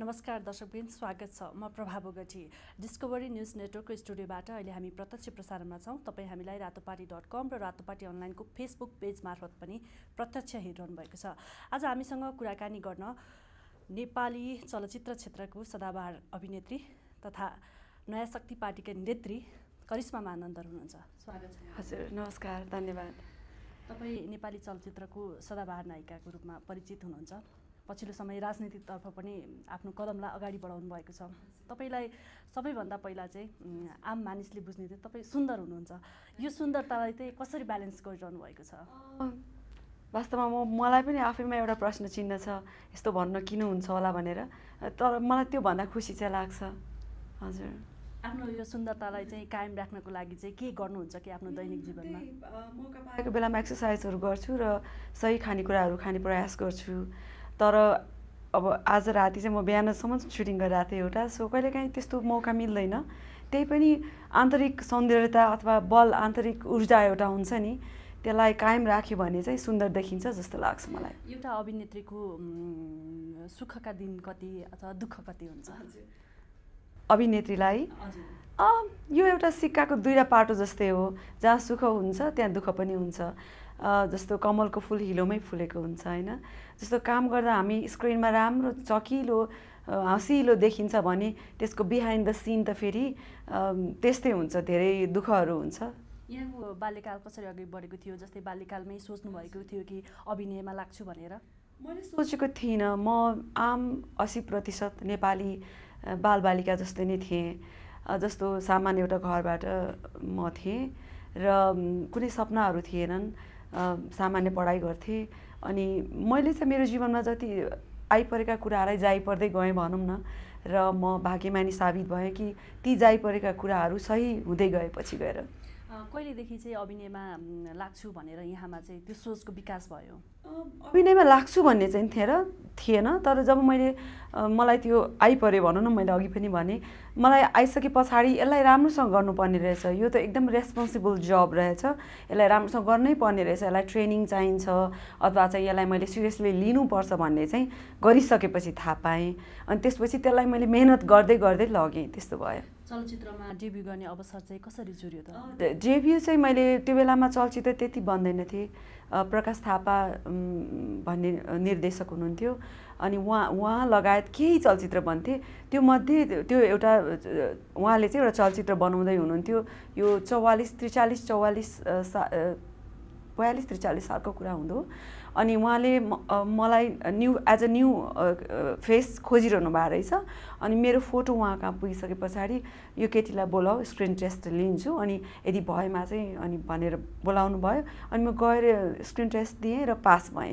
नमस्कार दर्शकबिन स्वागत छ म प्रभाव डिस्कभरी न्युज नेटवर्कको स्टुडियोबाट अहिले हामी प्रत्यक्ष प्रसारणमा छौँ तपाईँ हामीलाई रातोपाटी डट कम र रातोपाटी अनलाइनको फेसबुक पेज मार्फत पनि प्रत्यक्ष हेरिरहनु भएको छ आज हामीसँग कुराकानी गर्न नेपाली चलचित्र क्षेत्रको सदाबार अभिनेत्री तथा नयाँ शक्ति पार्टीका नेत्री करिश्मा मानन्दर हुनुहुन्छ स्वागत छ हजुर नमस्कार धन्यवाद तपाईँ नेपाली चलचित्रको सदाबार नायिकाको रूपमा परिचित हुनुहुन्छ पछिल्लो समय राजनीतितर्फ पनि आफ्नो कदमलाई अगाडि बढाउनु भएको छ तपाईँलाई सबैभन्दा पहिला चाहिँ आम मानिसले बुझ्ने चाहिँ तपाईँ सुन्दर हुनुहुन्छ यो सुन्दरतालाई चाहिँ कसरी ब्यालेन्स गरिरहनु भएको छ वास्तवमा म मलाई पनि आफैमा एउटा प्रश्न चिन्ह छ यस्तो भन्न किन हुन्छ होला भनेर तर मलाई त्योभन्दा खुसी चाहिँ लाग्छ हजुर आफ्नो यो सुन्दरतालाई चाहिँ कायम राख्नको लागि चाहिँ के गर्नुहुन्छ कि आफ्नो दैनिक जीवनमा मौका पाएको बेलामा एक्सर्साइजहरू गर्छु र सही खानेकुराहरू खाने प्रयास गर्छु तर अब आज राति चाहिँ म बिहानसम्म सुटिङ गरिरहेको थिएँ एउटा सो कहिलेकाहीँ त्यस्तो मौका मिल्दैन त्यही पनि आन्तरिक सौन्दर्यता अथवा बल आन्तरिक ऊर्जा एउटा हुन्छ नि त्यसलाई कायम राख्यो भने चाहिँ सुन्दर देखिन्छ जस्तो लाग्छ मलाई एउटा अभिनेत्रीको सुखका दिन कति अथवा दुःख कति हुन्छ अभिनेत्रीलाई यो एउटा सिक्काको दुईवटा पाटो जस्तै हो जहाँ सुख हुन्छ त्यहाँ दुःख पनि हुन्छ जस्तो कमलको फुल हिलोमै फुलेको हुन्छ होइन जस्तो काम गर्दा हामी स्क्रिनमा राम्रो चकिलो हँसिलो देखिन्छ भने त्यसको बिहाइन्ड द सिन त फेरि त्यस्तै हुन्छ धेरै दुःखहरू हुन्छ यहाँको बाल्यकाल कसरी अघि बढेको थियो जस्तै बाल्यकालमै सोच्नुभएको थियो कि अभिनयमा लाग्छु भनेर मैले सोचेको थिइनँ म आम असी प्रतिशत नेपाली बालबालिका जस्तै नै थिएँ जस्तो सामान्य एउटा घरबाट म थिएँ र कुनै सपनाहरू थिएनन् सामान्य पढाइ गर्थेँ अनि मैले चाहिँ मेरो जीवनमा जति आइपरेका कुराहरूलाई जाइ पर्दै गएँ भनौँ न र म भाग्यमानी साबित भएँ कि ती जाइ परेका कुराहरू सही हुँदै गएपछि गएर कहिलेदेखि चाहिँ अभिनयमा लाग्छु भनेर यहाँमा चाहिँ त्यो सोचको विकास भयो अभिनयमा लाग्छु भन्ने चाहिँ थिएन थिएन तर जब मैले मलाई त्यो आइपऱ्यो भनौँ न मैले अघि पनि भने मलाई आइसके पछाडि यसलाई राम्रोसँग गर्नुपर्ने रहेछ यो त एकदम रेस्पोन्सिबल जब रहेछ यसलाई राम्रोसँग गर्नै पर्ने रहेछ यसलाई ट्रेनिङ चाहिन्छ अथवा चाहिँ यसलाई मैले सिरियसली लिनुपर्छ भन्ने चाहिँ गरिसकेपछि थाहा पाएँ अनि त्यसपछि त्यसलाई मैले मेहनत गर्दै गर्दै लगेँ त्यस्तो भयो चलचित्रमा डेब्यु गर्ने अवसर चाहिँ कसरी जोड्यो त डेब्यु चाहिँ मैले त्यो बेलामा चलचित्र त्यति बन्दैन थिएँ प्रकाश थापा भन्ने निर्देशक हुनुहुन्थ्यो अनि उहाँ उहाँ लगायत केही चलचित्र बन्थे त्यो मध्ये त्यो एउटा उहाँले चाहिँ एउटा चलचित्र बनाउँदै हुनुहुन्थ्यो यो चौवालिस त्रिचालिस चौवालिस सा बयालिस त्रिचालिस सालको कुरा हुँदो अनि उहाँले मलाई new as a new face खोजिरहनु भएको रहेछ अनि मेरो फोटो उहाँ कहाँ पुगिसके पछाडि यो केटीलाई बोलाऊ स्क्रिन टेस्ट लिन्छु अनि यदि भएमा चाहिँ अनि भनेर बोलाउनु भयो अनि म गएर स्क्रिन टेस्ट दिएँ र पास भएँ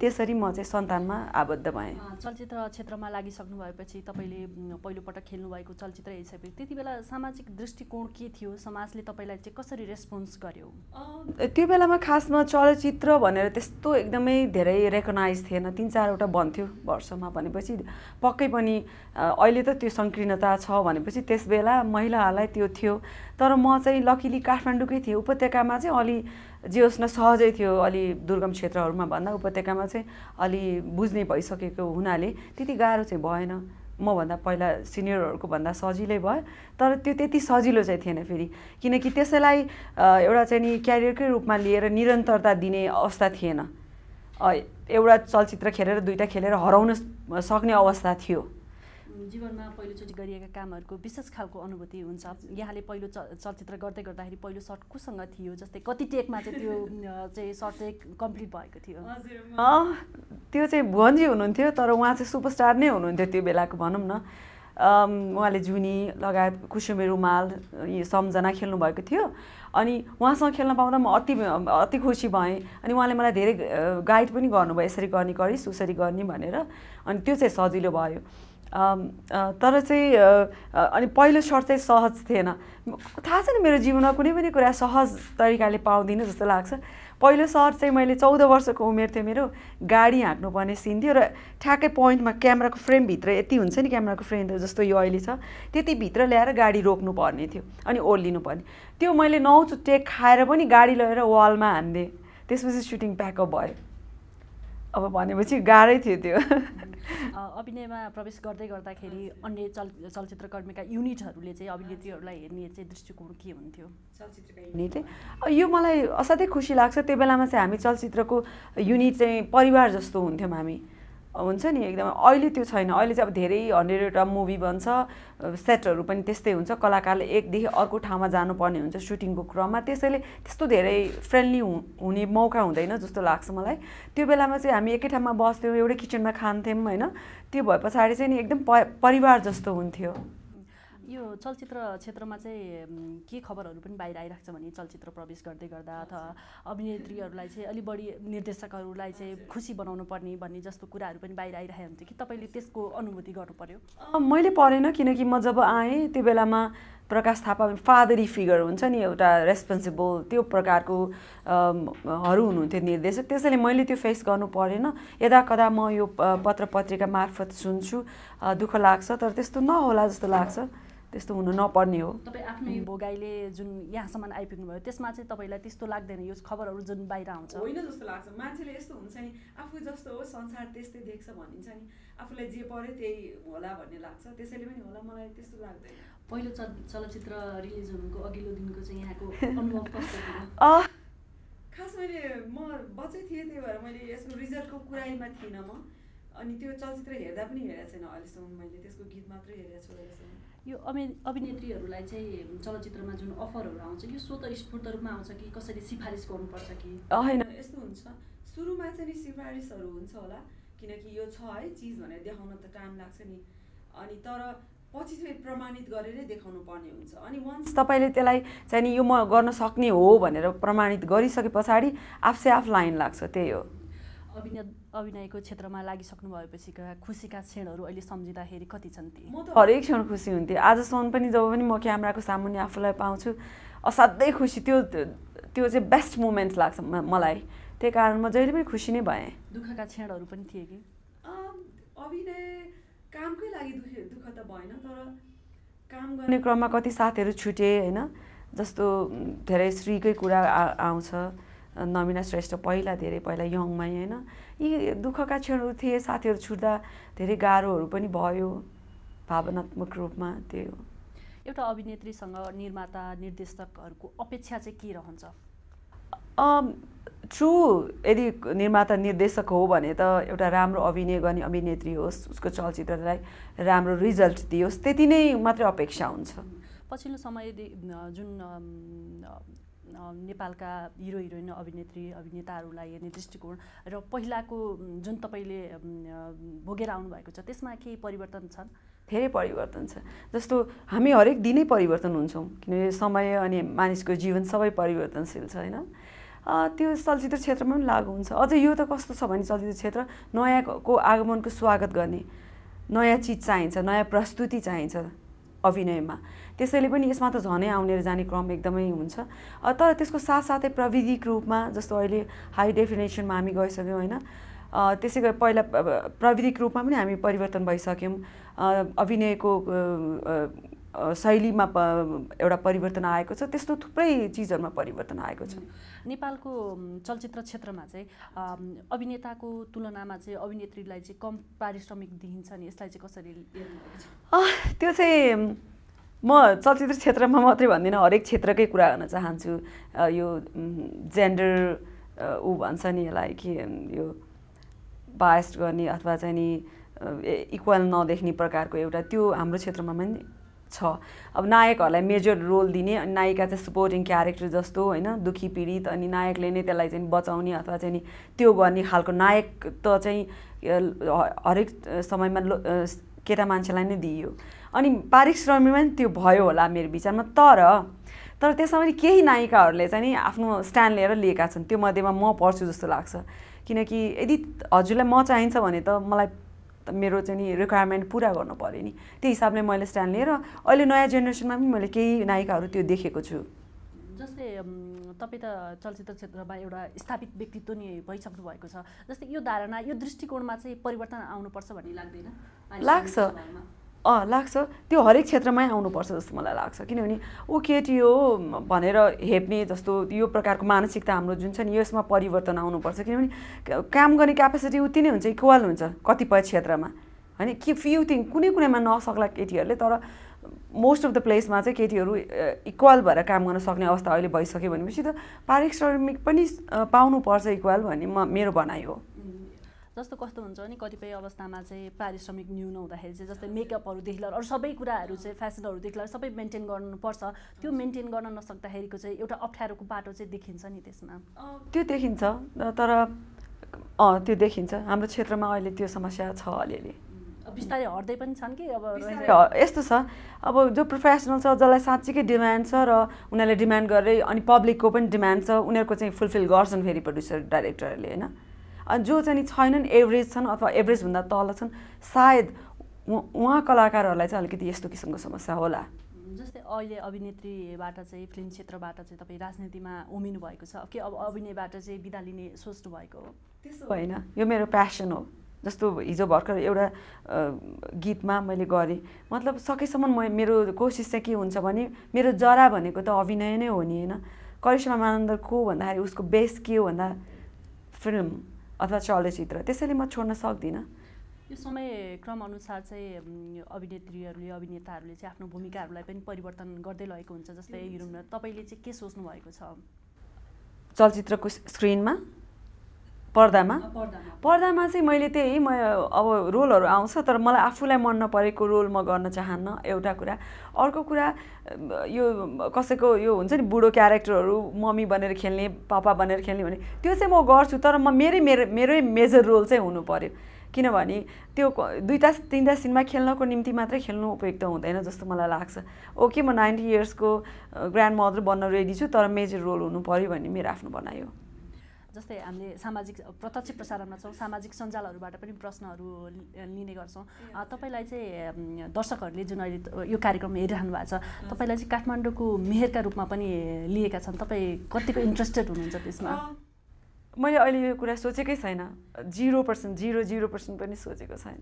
त्यसरी म चाहिँ सन्तानमा आबद्ध भएँ चलचित्र क्षेत्रमा लागिसक्नु भएपछि तपाईँले पहिलोपटक खेल्नुभएको चलचित्र हेरिसकेपछि त्यति बेला सामाजिक दृष्टिकोण के थियो समाजले तपाईँलाई चाहिँ कसरी रेस्पोन्स गर्यो त्यो बेलामा खासमा चलचित्र भनेर त्यस्तो एकदमै धेरै रेकगनाइज थिएन तिन चारवटा बन्थ्यो वर्षमा भनेपछि पक्कै पनि अहिले त त्यो सङ्कीर्णता छ भनेपछि त्यस बेला महिलाहरूलाई त्यो थियो तर म चाहिँ लकिली काठमाडौँकै थिएँ उपत्यकामा चाहिँ अलि जे होस् न सहजै थियो अलि दुर्गम क्षेत्रहरूमा भन्दा उपत्यकामा चाहिँ अलि बुझ्ने भइसकेको हुनाले त्यति गाह्रो चाहिँ भएन मभन्दा पहिला सिनियरहरूको भन्दा सजिलै भयो तर त्यो त्यति सजिलो चाहिँ थिएन फेरि किनकि त्यसैलाई एउटा चाहिँ नि क्यारियरकै रूपमा लिएर निरन्तरता दिने अवस्था थिएन एउटा चलचित्र खेलेर दुइटा खेलेर हराउन सक्ने अवस्था थियो जीवनमा पहिलोचोटि गरिएका कामहरूको विशेष खालको अनुभूति हुन्छ यहाँले पहिलो चलचित्र गर्दै गर्दाखेरि पहिलो सर्ट कोसँग थियो जस्तै कति टेकमा चाहिँ त्यो चाहिँ सर्ट टेक कम्प्लिट भएको थियो त्यो चाहिँ भुवनजी हुनुहुन्थ्यो तर उहाँ चाहिँ सुपरस्टार नै हुनुहुन्थ्यो त्यो बेलाको भनौँ न उहाँले जुनी लगायत कुसुमे रुमाल सम्झना खेल्नुभएको थियो अनि उहाँसँग खेल्न पाउँदा म अति अति खुसी भएँ अनि उहाँले मलाई धेरै गाइड पनि गर्नुभयो यसरी गर्ने गरिस् उसरी गर्ने भनेर अनि त्यो चाहिँ सजिलो भयो तर चाहिँ अनि पहिलो सर्ट चाहिँ सहज थिएन थाहा छ नि मेरो जीवनमा कुनै पनि कुरा सहज तरिकाले पाउँदिनँ जस्तो लाग्छ पहिलो सर्ट चाहिँ मैले चौध वर्षको उमेर थियो मेरो गाडी हाँक्नुपर्ने सिन थियो र ठ्याक्कै पोइन्टमा क्यामेराको फ्रेमभित्र यति हुन्छ नि क्यामेराको फ्रेम जस्तो यो अहिले छ त्यति भित्र ल्याएर गाडी रोक्नुपर्ने थियो अनि ओर्लिनुपर्ने त्यो मैले नौ चुट्टे खाएर पनि गाडी लगेर वालमा हान्देँ त्यसपछि सुटिङ प्याकअप भयो अब भनेपछि गाह्रै थियो त्यो अभिनयमा प्रवेश गर्दै गर्दाखेरि अन्य चल चलचित्र युनिटहरूले चाहिँ अभिनेत्रीहरूलाई हेर्ने चाहिँ दृष्टिकोण के हुन्थ्यो चलचित्रका युनिट यो मलाई असाध्यै खुसी लाग्छ त्यो बेलामा चाहिँ हामी चलचित्रको युनिट चाहिँ परिवार जस्तो हुन्थ्यौँ हामी हुन्छ नि एकदम अहिले त्यो छैन अहिले चाहिँ अब धेरै हन्ड्रेडवटा मुभी भन्छ सेटहरू पनि त्यस्तै हुन्छ कलाकारले एकदेखि अर्को ठाउँमा जानुपर्ने हुन्छ सुटिङको क्रममा त्यसैले त्यस्तो धेरै फ्रेन्डली हुने मौका हुँदैन जस्तो लाग्छ मलाई त्यो बेलामा चाहिँ हामी एकै ठाउँमा बस्थ्यौँ एउटै किचनमा खान्थ्यौँ होइन त्यो भए पछाडि चाहिँ नि एकदम प परिवार जस्तो हुन्थ्यो यो चलचित्र क्षेत्रमा चाहिँ के खबरहरू पनि बाहिर आइरहेको छ भने चलचित्र प्रवेश गर्दै गर्दा अथवा अभिनेत्रीहरूलाई चाहिँ अलिक बढी निर्देशकहरूलाई चाहिँ खुसी बनाउनु पर्ने भन्ने जस्तो कुराहरू पनि बाहिर आइरहेको हुन्छ कि तपाईँले त्यसको अनुभूति गर्नु पर्यो मैले परेन किनकि म जब आएँ त्यो बेलामा प्रकाश थापा फादरी फिगर हुन्छ नि एउटा रेस्पोन्सिबल त्यो प्रकारको हरू हुनुहुन्थ्यो निर्देशक त्यसैले मैले त्यो फेस गर्नु परेन यदा कदा म यो पत्र पत्रिका मार्फत सुन्छु दुःख लाग्छ तर त्यस्तो नहोला जस्तो लाग्छ त्यस्तो हुनु नपर्ने हो तपाईँ आफ्नै भोगाइले जुन यहाँसम्म भयो त्यसमा चाहिँ तपाईँलाई त्यस्तो लाग्दैन यो खबरहरू जुन बाहिर आउँछ होइन जस्तो लाग्छ मान्छेले यस्तो हुन्छ नि आफू जस्तो हो संसार त्यस्तै देख्छ भनिन्छ नि आफूलाई जे पऱ्यो त्यही होला भन्ने लाग्छ त्यसैले पनि होला मलाई त्यस्तो लाग्दैन पहिलो चलचित्र रिलिज हुनुको अघिल्लो दिनको चाहिँ यहाँको अनुभव खास मैले म बच्चै थिएँ त्यही भएर मैले यसको रिजल्टको कुराइमा थिइनँ म अनि त्यो चलचित्र हेर्दा पनि हेरेको छैन अहिलेसम्म मैले त्यसको गीत मात्रै हेरेको छु अहिलेसम्म यो अभि अभिनेत्रीहरूलाई चाहिँ चलचित्रमा जुन अफरहरू आउँछ यो स्वत स्फूर्त रूपमा आउँछ कि कसरी सिफारिस गर्नुपर्छ कि होइन यस्तो हुन्छ सुरुमा चाहिँ नि सिफारिसहरू हुन्छ होला किनकि यो छ है चिज भनेर देखाउन त टाइम लाग्छ नि अनि तर पछि चाहिँ प्रमाणित गरेरै देखाउनु पर्ने हुन्छ अनि वान्स तपाईँले त्यसलाई चाहिँ नि यो म गर्न सक्ने हो भनेर प्रमाणित गरिसके पछाडि आफसे आफ लाइन लाग्छ त्यही हो अभिनय अभिनयको क्षेत्रमा लागिसक्नु भएपछिका खुसीका क्षणहरू अहिले सम्झिँदाखेरि कति छन् ती म त हरेक क्षण खुसी हुन्थेँ आजसम्म पनि जब पनि म क्यामेराको सामुन्ने आफूलाई पाउँछु असाध्यै खुसी त्यो त्यो चाहिँ बेस्ट मोमेन्ट लाग्छ मलाई त्यही कारण म जहिले पनि खुसी नै भएँ दुःखका क्षणहरू पनि थिए कि अभिनय कामकै लागि दुःख त भएन तर काम गर्ने क्रममा कति साथीहरू छुटे होइन जस्तो धेरै श्रीकै कुरा आउँछ नमिना श्रेष्ठ पहिला धेरै पहिला यङमै होइन यी दुःखका क्षणहरू थिए साथीहरू छुट्दा धेरै गाह्रोहरू पनि भयो भावनात्मक रूपमा त्यही हो एउटा अभिनेत्रीसँग निर्माता निर्देशकहरूको अपेक्षा चाहिँ के रहन्छ ट्रु यदि निर्माता निर्देशक हो भने त एउटा राम्रो अभिनय गर्ने अभिनेत्री होस् उसको चलचित्रलाई राम्रो रिजल्ट दियोस् त्यति नै मात्रै अपेक्षा हुन्छ पछिल्लो समय जुन नेपालका हिरो हिरोइन अभिनेत्री अभिनेताहरूलाई हेर्ने दृष्टिकोण र पहिलाको जुन तपाईँले भोगेर आउनुभएको छ त्यसमा केही परिवर्तन छन् धेरै परिवर्तन छ जस्तो हामी हरेक दिनै परिवर्तन हुन्छौँ किनभने समय अनि मानिसको जीवन सबै परिवर्तनशील छ होइन त्यो चलचित्र क्षेत्रमा पनि लागु हुन्छ अझ यो त कस्तो छ भने चलचित्र क्षेत्र नयाँको आगमनको स्वागत गर्ने नयाँ चिज चाहिन्छ नयाँ प्रस्तुति चाहिन्छ अभिनयमा त्यसैले पनि यसमा त झनै आउने र जाने क्रम एकदमै हुन्छ तर त्यसको साथसाथै प्रविधिक रूपमा जस्तो अहिले हाई डेफिनेसनमा हामी गइसक्यौँ होइन त्यसै गरी पहिला प्रविधिक रूपमा पनि हामी परिवर्तन भइसक्यौँ अभिनयको शैलीमा एउटा परिवर्तन आएको छ त्यस्तो थुप्रै चिजहरूमा परिवर्तन आएको छ नेपालको चलचित्र क्षेत्रमा चाहिँ अभिनेताको तुलनामा चाहिँ अभिनेत्रीलाई चाहिँ कम पारिश्रमिक दिइन्छ नि यसलाई चाहिँ कसरी त्यो चाहिँ म चलचित्र क्षेत्रमा मात्रै भन्दिनँ हरेक क्षेत्रकै कुरा गर्न चाहन्छु यो जेन्डर ऊ भन्छ नि यसलाई के यो बायस्ड गर्ने अथवा चाहिँ नि इक्वल नदेख्ने प्रकारको एउटा त्यो हाम्रो क्षेत्रमा पनि छ अब नायकहरूलाई मेजर रोल दिने अनि नायिका चाहिँ सपोर्टिङ क्यारेक्टर जस्तो होइन दुःखी पीडित अनि नायकले नै त्यसलाई चाहिँ बचाउने अथवा चाहिँ त्यो गर्ने खालको नायक त चाहिँ हरेक समयमा केटा मान्छेलाई नै दिइयो अनि पारिश्रमिकमा पनि त्यो भयो होला मेरो विचारमा तर तर त्यसमा पनि केही नायिकाहरूले चाहिँ नि आफ्नो स्ट्यान्ड लिएर लिएका छन् त्यो मध्येमा म पर्छु जस्तो लाग्छ किनकि यदि हजुरलाई म चाहिन्छ भने त मलाई मेरो चाहिँ नि रिक्वायरमेन्ट पुरा गर्नु पऱ्यो नि त्यो हिसाबले मैले स्ट्यान्ड र अहिले नयाँ जेनेरेसनमा पनि मैले केही नायिकाहरू त्यो देखेको छु जस्तै तपाईँ त चलचित्र क्षेत्रमा एउटा स्थापित व्यक्तित्व नि भइसक्नु भएको छ जस्तै यो धारणा यो दृष्टिकोणमा चाहिँ परिवर्तन आउनुपर्छ भन्ने लाग्दैन लाग्छ अँ लाग्छ त्यो हरेक क्षेत्रमै आउनुपर्छ जस्तो मलाई लाग्छ किनभने ऊ केटी हो भनेर हेप्ने जस्तो यो प्रकारको मानसिकता हाम्रो जुन छ नि यसमा परिवर्तन आउनुपर्छ किनभने काम गर्ने क्यापेसिटी उति नै हुन्छ इक्वल हुन्छ कतिपय क्षेत्रमा होइन कि फ्यु थिङ कुनै कुनैमा नसक्ला केटीहरूले तर मोस्ट अफ द प्लेसमा चाहिँ केटीहरू इक्वल भएर काम गर्न सक्ने अवस्था अहिले भइसक्यो भनेपछि त पारिश्रमिक पनि पाउनुपर्छ इक्वल भन्ने म मेरो भनाइ हो जस्तो कस्तो हुन्छ भने कतिपय अवस्थामा चाहिँ पारिश्रमिक न्यून हुँदाखेरि चाहिँ जस्तै मेकअपहरूदेखि लिएर अरू सबै कुराहरू चाहिँ फेसनहरूदेखि लिएर सबै मेन्टेन गर्नुपर्छ त्यो मेन्टेन गर्न नसक्दाखेरिको चाहिँ एउटा अप्ठ्यारोको बाटो चाहिँ देखिन्छ नि त्यसमा त्यो देखिन्छ तर अँ त्यो देखिन्छ हाम्रो क्षेत्रमा अहिले त्यो समस्या छ अलिअलि बिस्तारै हट्दै पनि छन् कि अब यस्तो छ अब जो प्रोफेसनल छ जसलाई साँच्चीकै डिमान्ड छ र उनीहरूले डिमान्ड गरेर अनि पब्लिकको पनि डिमान्ड छ उनीहरूको चाहिँ फुलफिल गर्छन् फेरि प्रड्युसर डाइरेक्टरहरूले होइन अनि जो चाहिँ छैनन् एभरेज छन् अथवा एभरेजभन्दा तल छन् सायद उहाँ कलाकारहरूलाई चाहिँ अलिकति यस्तो किसिमको समस्या होला जस्तै अहिले अभिनेत्रीबाट चाहिँ फिल्म क्षेत्रबाट चाहिँ तपाईँ राजनीतिमा उमिनु भएको छ के अब अभिनयबाट चाहिँ बिदा लिने सोच्नु भएको हो त्यस्तो होइन यो मेरो प्यासन हो जस्तो हिजो भर्खर एउटा गीतमा मैले गरेँ मतलब सकेसम्म म मेरो कोसिस चाहिँ के हुन्छ भने मेरो जरा भनेको त अभिनय नै हो नि होइन करिश्मा को भन्दाखेरि उसको बेस के हो भन्दा फिल्म अथवा चलचित्र त्यसैले म छोड्न सक्दिनँ यो समय क्रम अनुसार चाहिँ अभिनेत्रीहरूले अभिनेताहरूले चाहिँ आफ्नो भूमिकाहरूलाई पनि परिवर्तन गर्दै लगेको हुन्छ जस्तै हिरोमा तपाईँले चाहिँ के सोच्नु भएको छ चलचित्रको स्क्रिनमा पर्दामा पर्दामा चाहिँ मैले त्यही म अब रोलहरू आउँछ तर मलाई आफूलाई मन नपरेको रोल म गर्न चाहन्न एउटा कुरा अर्को कुरा यो कसैको यो हुन्छ नि बुढो क्यारेक्टरहरू मम्मी बनेर खेल्ने पापा बनेर खेल्ने भने त्यो चाहिँ म गर्छु तर म मेरै मेरो मेरै मेजर रोल चाहिँ हुनु पऱ्यो किनभने त्यो दुईवटा तिनवटा सिनमा खेल्नको निम्ति मात्रै खेल्नु उपयुक्त हुँदैन जस्तो मलाई लाग्छ ओके म नाइन्टी इयर्सको ग्रान्ड मदर बन्न रेडी छु तर मेजर रोल हुनु पऱ्यो भन्ने मेरो आफ्नो बनायो जस्तै हामीले सामाजिक प्रत्यक्ष प्रसारणमा छौँ सामाजिक सञ्जालहरूबाट पनि प्रश्नहरू लिने गर्छौँ तपाईँलाई चाहिँ दर्शकहरूले जुन अहिले यो कार्यक्रम हेरिरहनु भएको छ तपाईँलाई चाहिँ काठमाडौँको मेयरका रूपमा पनि लिएका छन् तपाईँ कतिको इन्ट्रेस्टेड हुनुहुन्छ त्यसमा मैले अहिले यो कुरा सोचेकै छैन zero percent zero zero percent पनि सोचेको छैन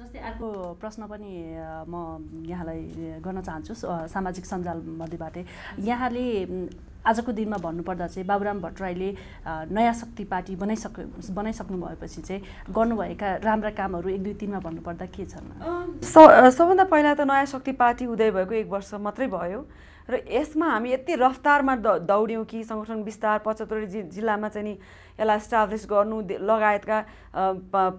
जस्तै अर्को प्रश्न पनि म यहाँलाई गर्न चाहन्छु सामाजिक सञ्जाल मध्येबाटै यहाँले आजको दिनमा भन्नुपर्दा चाहिँ बाबुराम भट्टराईले नयाँ शक्ति पार्टी बनाइसक बनाइसक्नु भएपछि चाहिँ गर्नुभएका राम्रा कामहरू एक दुई तिनमा भन्नुपर्दा के छन् सबभन्दा पहिला त नयाँ शक्ति पार्टी उदय भएको एक वर्ष मात्रै भयो र यसमा हामी यति रफ्तारमा द दौड्यौँ कि सङ्गठन विस्तार पचहत्तर जि जिल्लामा चाहिँ नि यसलाई इस्टाब्लिस गर्नु लगायतका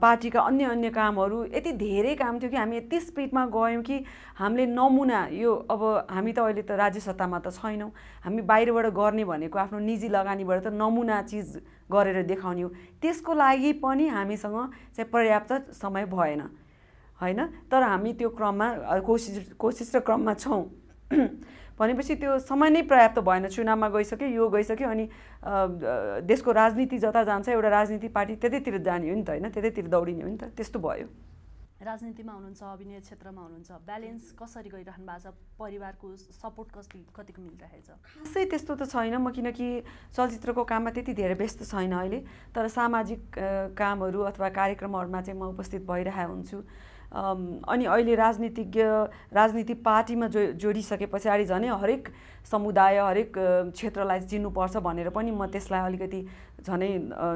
पार्टीका अन्य अन्य कामहरू यति धेरै काम थियो कि हामी यति स्पिडमा गयौँ कि हामीले नमुना यो अब हामी त अहिले त राज्य सत्तामा त छैनौँ हामी बाहिरबाट गर्ने भनेको आफ्नो निजी लगानीबाट त नमुना चिज गरेर देखाउने हो त्यसको लागि पनि हामीसँग चाहिँ पर्याप्त समय भएन होइन तर हामी त्यो क्रममा कोसिस कोसिस र क्रममा छौँ भनेपछि त्यो समय नै पर्याप्त भएन चुनावमा गइसक्यो यो गइसक्यो अनि देशको राजनीति जता जान्छ एउटा राजनीति पार्टी त्यतैतिर जाने हो नि त होइन त्यतैतिर दौडिने हो नि त त्यस्तो भयो राजनीतिमा हुनुहुन्छ अभिनय क्षेत्रमा हुनुहुन्छ ब्यालेन्स कसरी गरिराख्नु भएको छ परिवारको सपोर्ट कति कतिको छ खासै त्यस्तो त छैन म किनकि चलचित्रको काममा त्यति धेरै व्यस्त छैन अहिले तर सामाजिक कामहरू अथवा कार्यक्रमहरूमा चाहिँ म उपस्थित भइरहेको हुन्छु अनि अहिले राजनीतिज्ञ राजनीति पार्टीमा जो जोडिसके पछाडि झनै हरेक समुदाय हरेक क्षेत्रलाई चिन्नुपर्छ भनेर पनि म त्यसलाई अलिकति झनै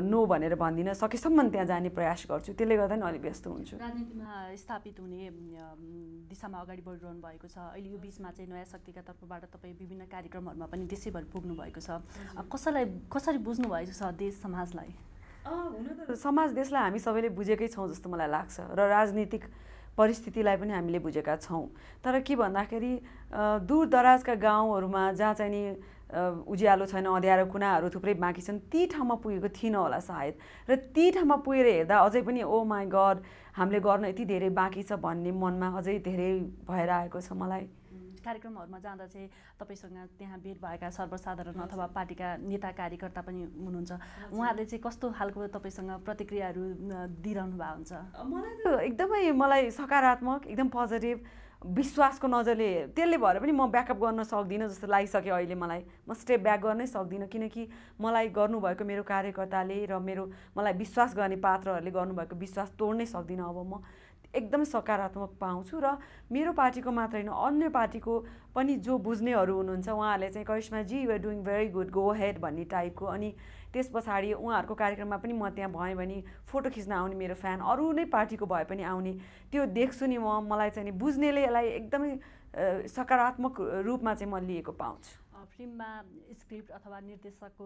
नो भनेर भन्दिनँ सकेसम्म त्यहाँ जाने प्रयास गर्छु त्यसले गर्दा नि अलिक व्यस्त हुन्छु राजनीतिमा स्थापित हुने दिशामा अगाडि बढिरहनु भएको छ अहिले यो बिचमा चाहिँ नयाँ शक्तिका तर्फबाट तपाईँ विभिन्न कार्यक्रमहरूमा पनि देशैभरि पुग्नु भएको छ कसैलाई कसरी बुझ्नु भएको छ देश समाजलाई समाज देशलाई हामी सबैले बुझेकै छौँ जस्तो मलाई लाग्छ र राजनीतिक परिस्थितिलाई पनि हामीले बुझेका छौँ तर के भन्दाखेरि दूर दराजका गाउँहरूमा जहाँ चाहिँ नि उज्यालो छैन अँध्यारो कुनाहरू थुप्रै बाँकी छन् ती ठाउँमा पुगेको थिइनँ होला सायद र ती ठाउँमा पुगेर हेर्दा अझै पनि ओ माई गड हामीले गर्न यति धेरै बाँकी छ भन्ने मनमा अझै धेरै भएर आएको छ मलाई कार्यक्रमहरूमा जाँदा चाहिँ तपाईँसँग त्यहाँ भेट भएका सर्वसाधारण अथवा पार्टीका नेता कार्यकर्ता पनि हुनुहुन्छ उहाँहरूले चाहिँ कस्तो खालको तपाईँसँग प्रतिक्रियाहरू दिइरहनु भएको हुन्छ मलाई त एकदमै मलाई सकारात्मक एकदम पोजिटिभ विश्वासको नजरले त्यसले भएर पनि म ब्याकअप गर्न सक्दिनँ जस्तो लागिसक्यो अहिले मलाई म स्टेप ब्याक गर्नै सक्दिनँ किनकि मलाई गर्नुभएको मेरो कार्यकर्ताले र मेरो मलाई विश्वास गर्ने पात्रहरूले गर्नुभएको विश्वास तोड्नै सक्दिनँ अब म एकदम सकारात्मक पाउँछु र मेरो पार्टीको मात्र होइन अन्य पार्टीको पनि जो बुझ्नेहरू हुनुहुन्छ उहाँहरूले चाहिँ जी you're doing very good go ahead भन्ने टाइपको अनि त्यस पछाडि उहाँहरूको कार्यक्रममा पनि म त्यहाँ भएँ भने फोटो खिच्न आउने मेरो फ्यान अरू नै पार्टीको भए पनि आउने त्यो देख्छु नि म मलाई चाहिँ बुझ्नेले यसलाई एकदमै सकारात्मक रूपमा चाहिँ म लिएको पाउँछु फिल्ममा स्क्रिप्ट अथवा निर्देशकको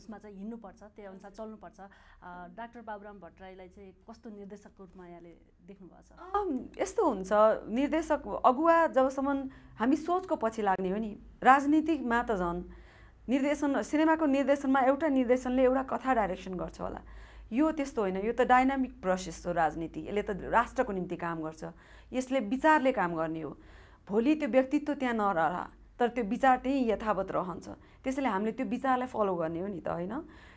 उसमा चाहिँ हिँड्नुपर्छ त्यही अनुसार चल्नुपर्छ डाक्टर बाबुराम भट्टराईलाई चाहिँ कस्तो निर्देशकको रूपमा यहाँले देख्नुभएको छ यस्तो हुन्छ निर्देशक अगुवा जबसम्म हामी सोचको पछि लाग्ने हो नि राजनीतिमा त झन् निर्देशन सिनेमाको निर्देशनमा एउटा निर्देशनले एउटा कथा डाइरेक्सन गर्छ होला यो त्यस्तो होइन यो त डाइनामिक प्रोसेस हो राजनीति यसले त राष्ट्रको निम्ति काम गर्छ यसले विचारले काम गर्ने हो भोलि त्यो व्यक्तित्व त्यहाँ नरह तर त्यो विचार त्यही यथावत रहन्छ त्यसैले हामीले त्यो विचारलाई फलो गर्ने हो नि त होइन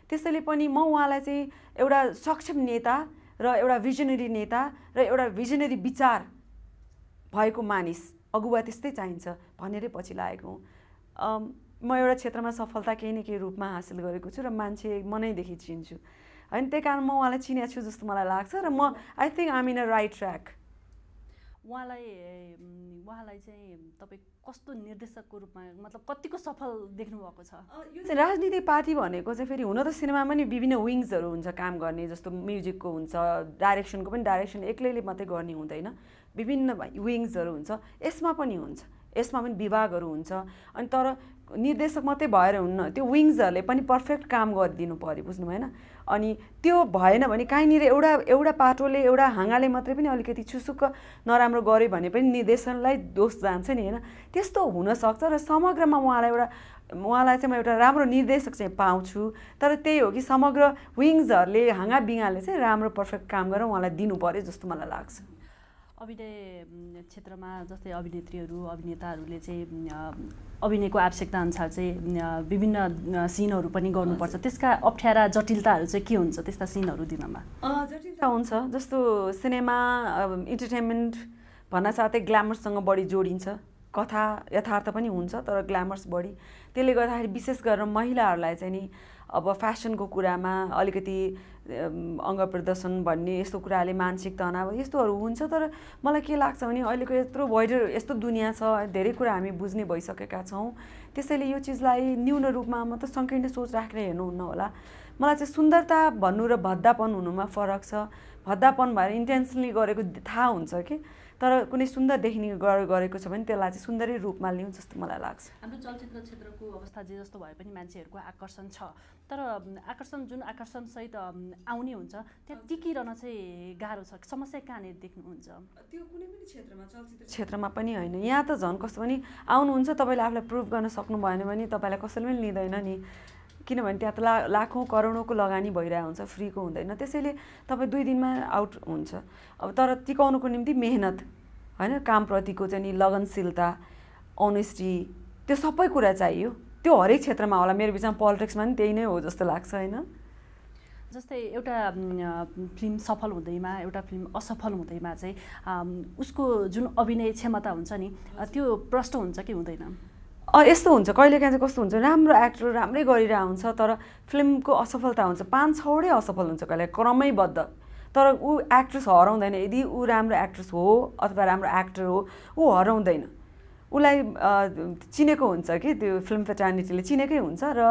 त्यसैले पनि म उहाँलाई चाहिँ एउटा सक्षम नेता र एउटा भिजनरी नेता र एउटा भिजनरी विचार भएको मानिस अगुवा त्यस्तै चाहिन्छ भनेरै पछि लागेको हुँ म एउटा क्षेत्रमा सफलता केही न केही रूपमा हासिल गरेको छु र मान्छे मनैदेखि चिन्छु होइन त्यही कारण म उहाँलाई चिनेको छु जस्तो मलाई लाग्छ र म I think I'm in a right track उहाँलाई उहाँलाई चाहिँ तपाईँ कस्तो निर्देशकको रूपमा मतलब कतिको सफल देख्नुभएको छ यो चाहिँ राजनीति पार्टी भनेको चाहिँ फेरि हुन त सिनेमामा नि विभिन्न विङ्सहरू हुन्छ काम गर्ने जस्तो म्युजिकको हुन्छ डाइरेक्सनको पनि डाइरेक्सन एक्लैले मात्रै गर्ने हुँदैन विभिन्न विङ्सहरू हुन्छ यसमा पनि हुन्छ यसमा पनि विभागहरू हुन्छ अनि तर निर्देशक मात्रै भएर हुन्न त्यो विङ्सहरूले पनि पर्फेक्ट काम गरिदिनु पऱ्यो बुझ्नु भएन अनि त्यो भएन भने कहीँनिर एउटा एउटा पाटोले एउटा हाँगाले मात्रै पनि अलिकति छुसुक्क नराम्रो गऱ्यो भने पनि निर्देशनलाई दोष जान्छ नि होइन त्यस्तो हुनसक्छ र समग्रमा उहाँलाई एउटा उहाँलाई चाहिँ म एउटा राम्रो निर्देशक चाहिँ पाउँछु तर त्यही हो कि समग्र विङ्सहरूले हाँगा बिगाले चाहिँ राम्रो पर्फेक्ट काम गरेर उहाँलाई दिनु पऱ्यो जस्तो मलाई लाग्छ अभिनय क्षेत्रमा जस्तै अभिनेत्रीहरू अभिनेताहरूले चाहिँ अभिनयको आवश्यकता अनुसार चाहिँ विभिन्न सिनहरू पनि गर्नुपर्छ त्यसका अप्ठ्यारा जटिलताहरू चाहिँ के हुन्छ त्यस्ता सिनहरू दिनमा जटिलता हुन्छ जस्तो सिनेमा इन्टरटेन्मेन्ट भन्न साथै ग्ल्यामरसँग बढी जोडिन्छ कथा यथार्थ पनि हुन्छ तर ग्ल्यामर्स बढी त्यसले गर्दाखेरि विशेष गरेर महिलाहरूलाई चाहिँ नि अब फेसनको कुरामा अलिकति अङ्ग प्रदर्शन भन्ने यस्तो कुराले मानसिक तनाव यस्तोहरू हुन्छ तर मलाई के लाग्छ भने अहिलेको यत्रो भइडर यस्तो दुनियाँ छ धेरै कुरा हामी बुझ्ने भइसकेका छौँ त्यसैले यो चिजलाई न्यून रूपमा मात्र सङ्कीर्ण सोच राखेर हेर्नुहुन्न होला मलाई चाहिँ सुन्दरता भन्नु र भद्दापन हुनुमा फरक छ भद्दापन भएर इन्टेन्सनली गरेको थाहा हुन्छ कि तर कुनै सुन्दर देखिने गरेको छ भने त्यसलाई चाहिँ सुन्दरी रूपमा लिउँ जस्तो मलाई लाग्छ हाम्रो चलचित्र क्षेत्रको अवस्था जे जस्तो भए पनि मान्छेहरूको आकर्षण छ तर आकर्षण जुन आकर्षणसहित आउने हुन्छ त्यहाँ टिकिरहन चाहिँ गाह्रो छ समस्या कहाँनिर देख्नुहुन्छ त्यो कुनै पनि क्षेत्रमा चलचित्र क्षेत्रमा पनि होइन यहाँ त झन् कस्तो पनि आउनुहुन्छ तपाईँले आफूलाई प्रुभ गर्न सक्नु भएन भने तपाईँलाई कसैले पनि लिँदैन नि किनभने त्यहाँ त ला लाखौँ करोडौँको लगानी भइरहेको हुन्छ फ्रीको हुँदैन त्यसैले तपाईँ दुई दिनमा आउट हुन्छ अब तर टिकाउनुको निम्ति मेहनत होइन कामप्रतिको चाहिँ नि लगनशीलता अनेस्टी त्यो सबै कुरा चाहियो त्यो हरेक क्षेत्रमा होला मेरो बिचमा पोलिटिक्समा पनि त्यही नै हो जस्तो लाग्छ होइन जस्तै एउटा फिल्म सफल हुँदैमा एउटा फिल्म असफल हुँदैमा चाहिँ उसको जुन अभिनय क्षमता हुन्छ नि त्यो प्रष्ट हुन्छ कि हुँदैन यस्तो हुन्छ कहिलेकाहीँ चाहिँ कस्तो हुन्छ राम्रो एक्टर राम्रै गरिरहेको हुन्छ तर फिल्मको असफलता हुन्छ पाँच छवटै असफल हुन्छ कहिले क्रमैबद्ध तर ऊ एक्ट्रेस हराउँदैन यदि ऊ राम्रो एक्ट्रेस हो अथवा राम्रो एक्टर हो ऊ हराउँदैन उसलाई चिनेको हुन्छ कि त्यो फिल्म फेटर्निटीले चिनेकै हुन्छ र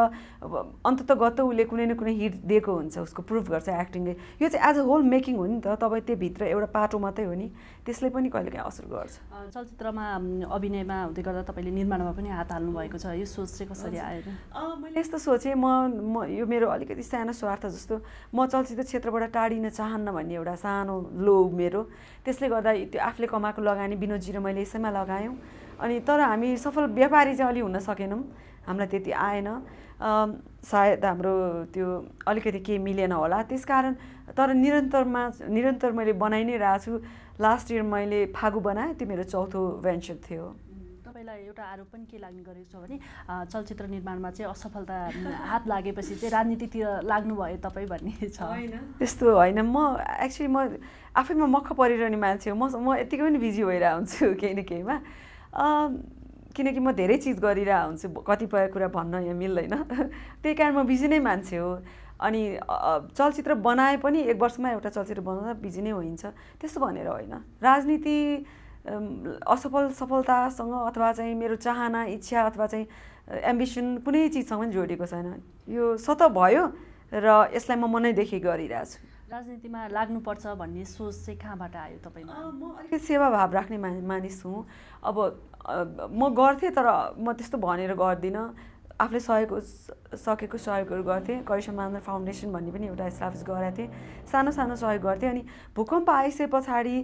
अन्तत गत उसले कुनै न कुनै हिट दिएको हुन्छ उसको प्रुफ गर्छ एक्टिङले यो चाहिँ एज अ होल मेकिङ हो नि त तपाईँ भित्र एउटा पाटो मात्रै हो नि त्यसले पनि कहिले काहीँ असर गर्छ चलचित्रमा अभिनयमा हुँदै गर्दा तपाईँले निर्माणमा पनि हात हाल्नु भएको छ यो सोच चाहिँ कसरी आयो मैले यस्तो सोचेँ म म यो मेरो अलिकति सानो स्वार्थ जस्तो म चलचित्र क्षेत्रबाट टाढिन चाहन्न भन्ने एउटा सानो लोभ मेरो त्यसले गर्दा त्यो आफूले कमाएको लगानी बिनोजी र मैले यसैमा लगायौँ अनि तर हामी सफल व्यापारी चाहिँ अलि हुन सकेनौँ हामीलाई त्यति आएन सायद हाम्रो त्यो अलिकति केही मिलेन होला त्यसकारण तर निरन्तरमा निरन्तर मैले बनाइ नै रहेको छु लास्ट इयर मैले फागु बनाएँ त्यो मेरो चौथो भेन्चर थियो तपाईँलाई एउटा आरोप पनि के लाग्ने गरेको छ भने चलचित्र निर्माणमा चाहिँ असफलता हात लागेपछि चाहिँ राजनीतितिर लाग्नुभयो तपाईँ भन्ने छ होइन त्यस्तो होइन म एक्चुली म आफैमा मख परिरहने मान्छे हो म म यतिकै पनि बिजी भइरहेको हुन्छु केही न केहीमा किनकि म धेरै चिज गरिरहेको हुन्छु कतिपय कुरा भन्न यहाँ मिल्दैन त्यही कारण म बिजी नै मान्छे हो अनि चलचित्र बनाए पनि एक वर्षमा एउटा चलचित्र बनाउँदा बिजी नै होइन्छ त्यस्तो भनेर होइन राजनीति असफल सफलतासँग अथवा चाहिँ मेरो चाहना इच्छा अथवा चाहिँ एम्बिसन कुनै चिजसँग जोडिएको छैन यो सत भयो र यसलाई म मनैदेखि छु राजनीतिमा लाग्नुपर्छ भन्ने सोच चाहिँ कहाँबाट आयो तपाईँ म अलिकति सेवाभाव राख्ने मा मानिस हुँ अब म गर्थेँ तर म त्यस्तो भनेर गर्दिनँ आफूले सहयोग सकेको सहयोगहरू गर्थेँ करिसम मानव फाउन्डेसन भन्ने पनि एउटा स्टाफिस गराएको थिएँ सानो सानो सहयोग गर्थेँ अनि भूकम्प आइसके पछाडि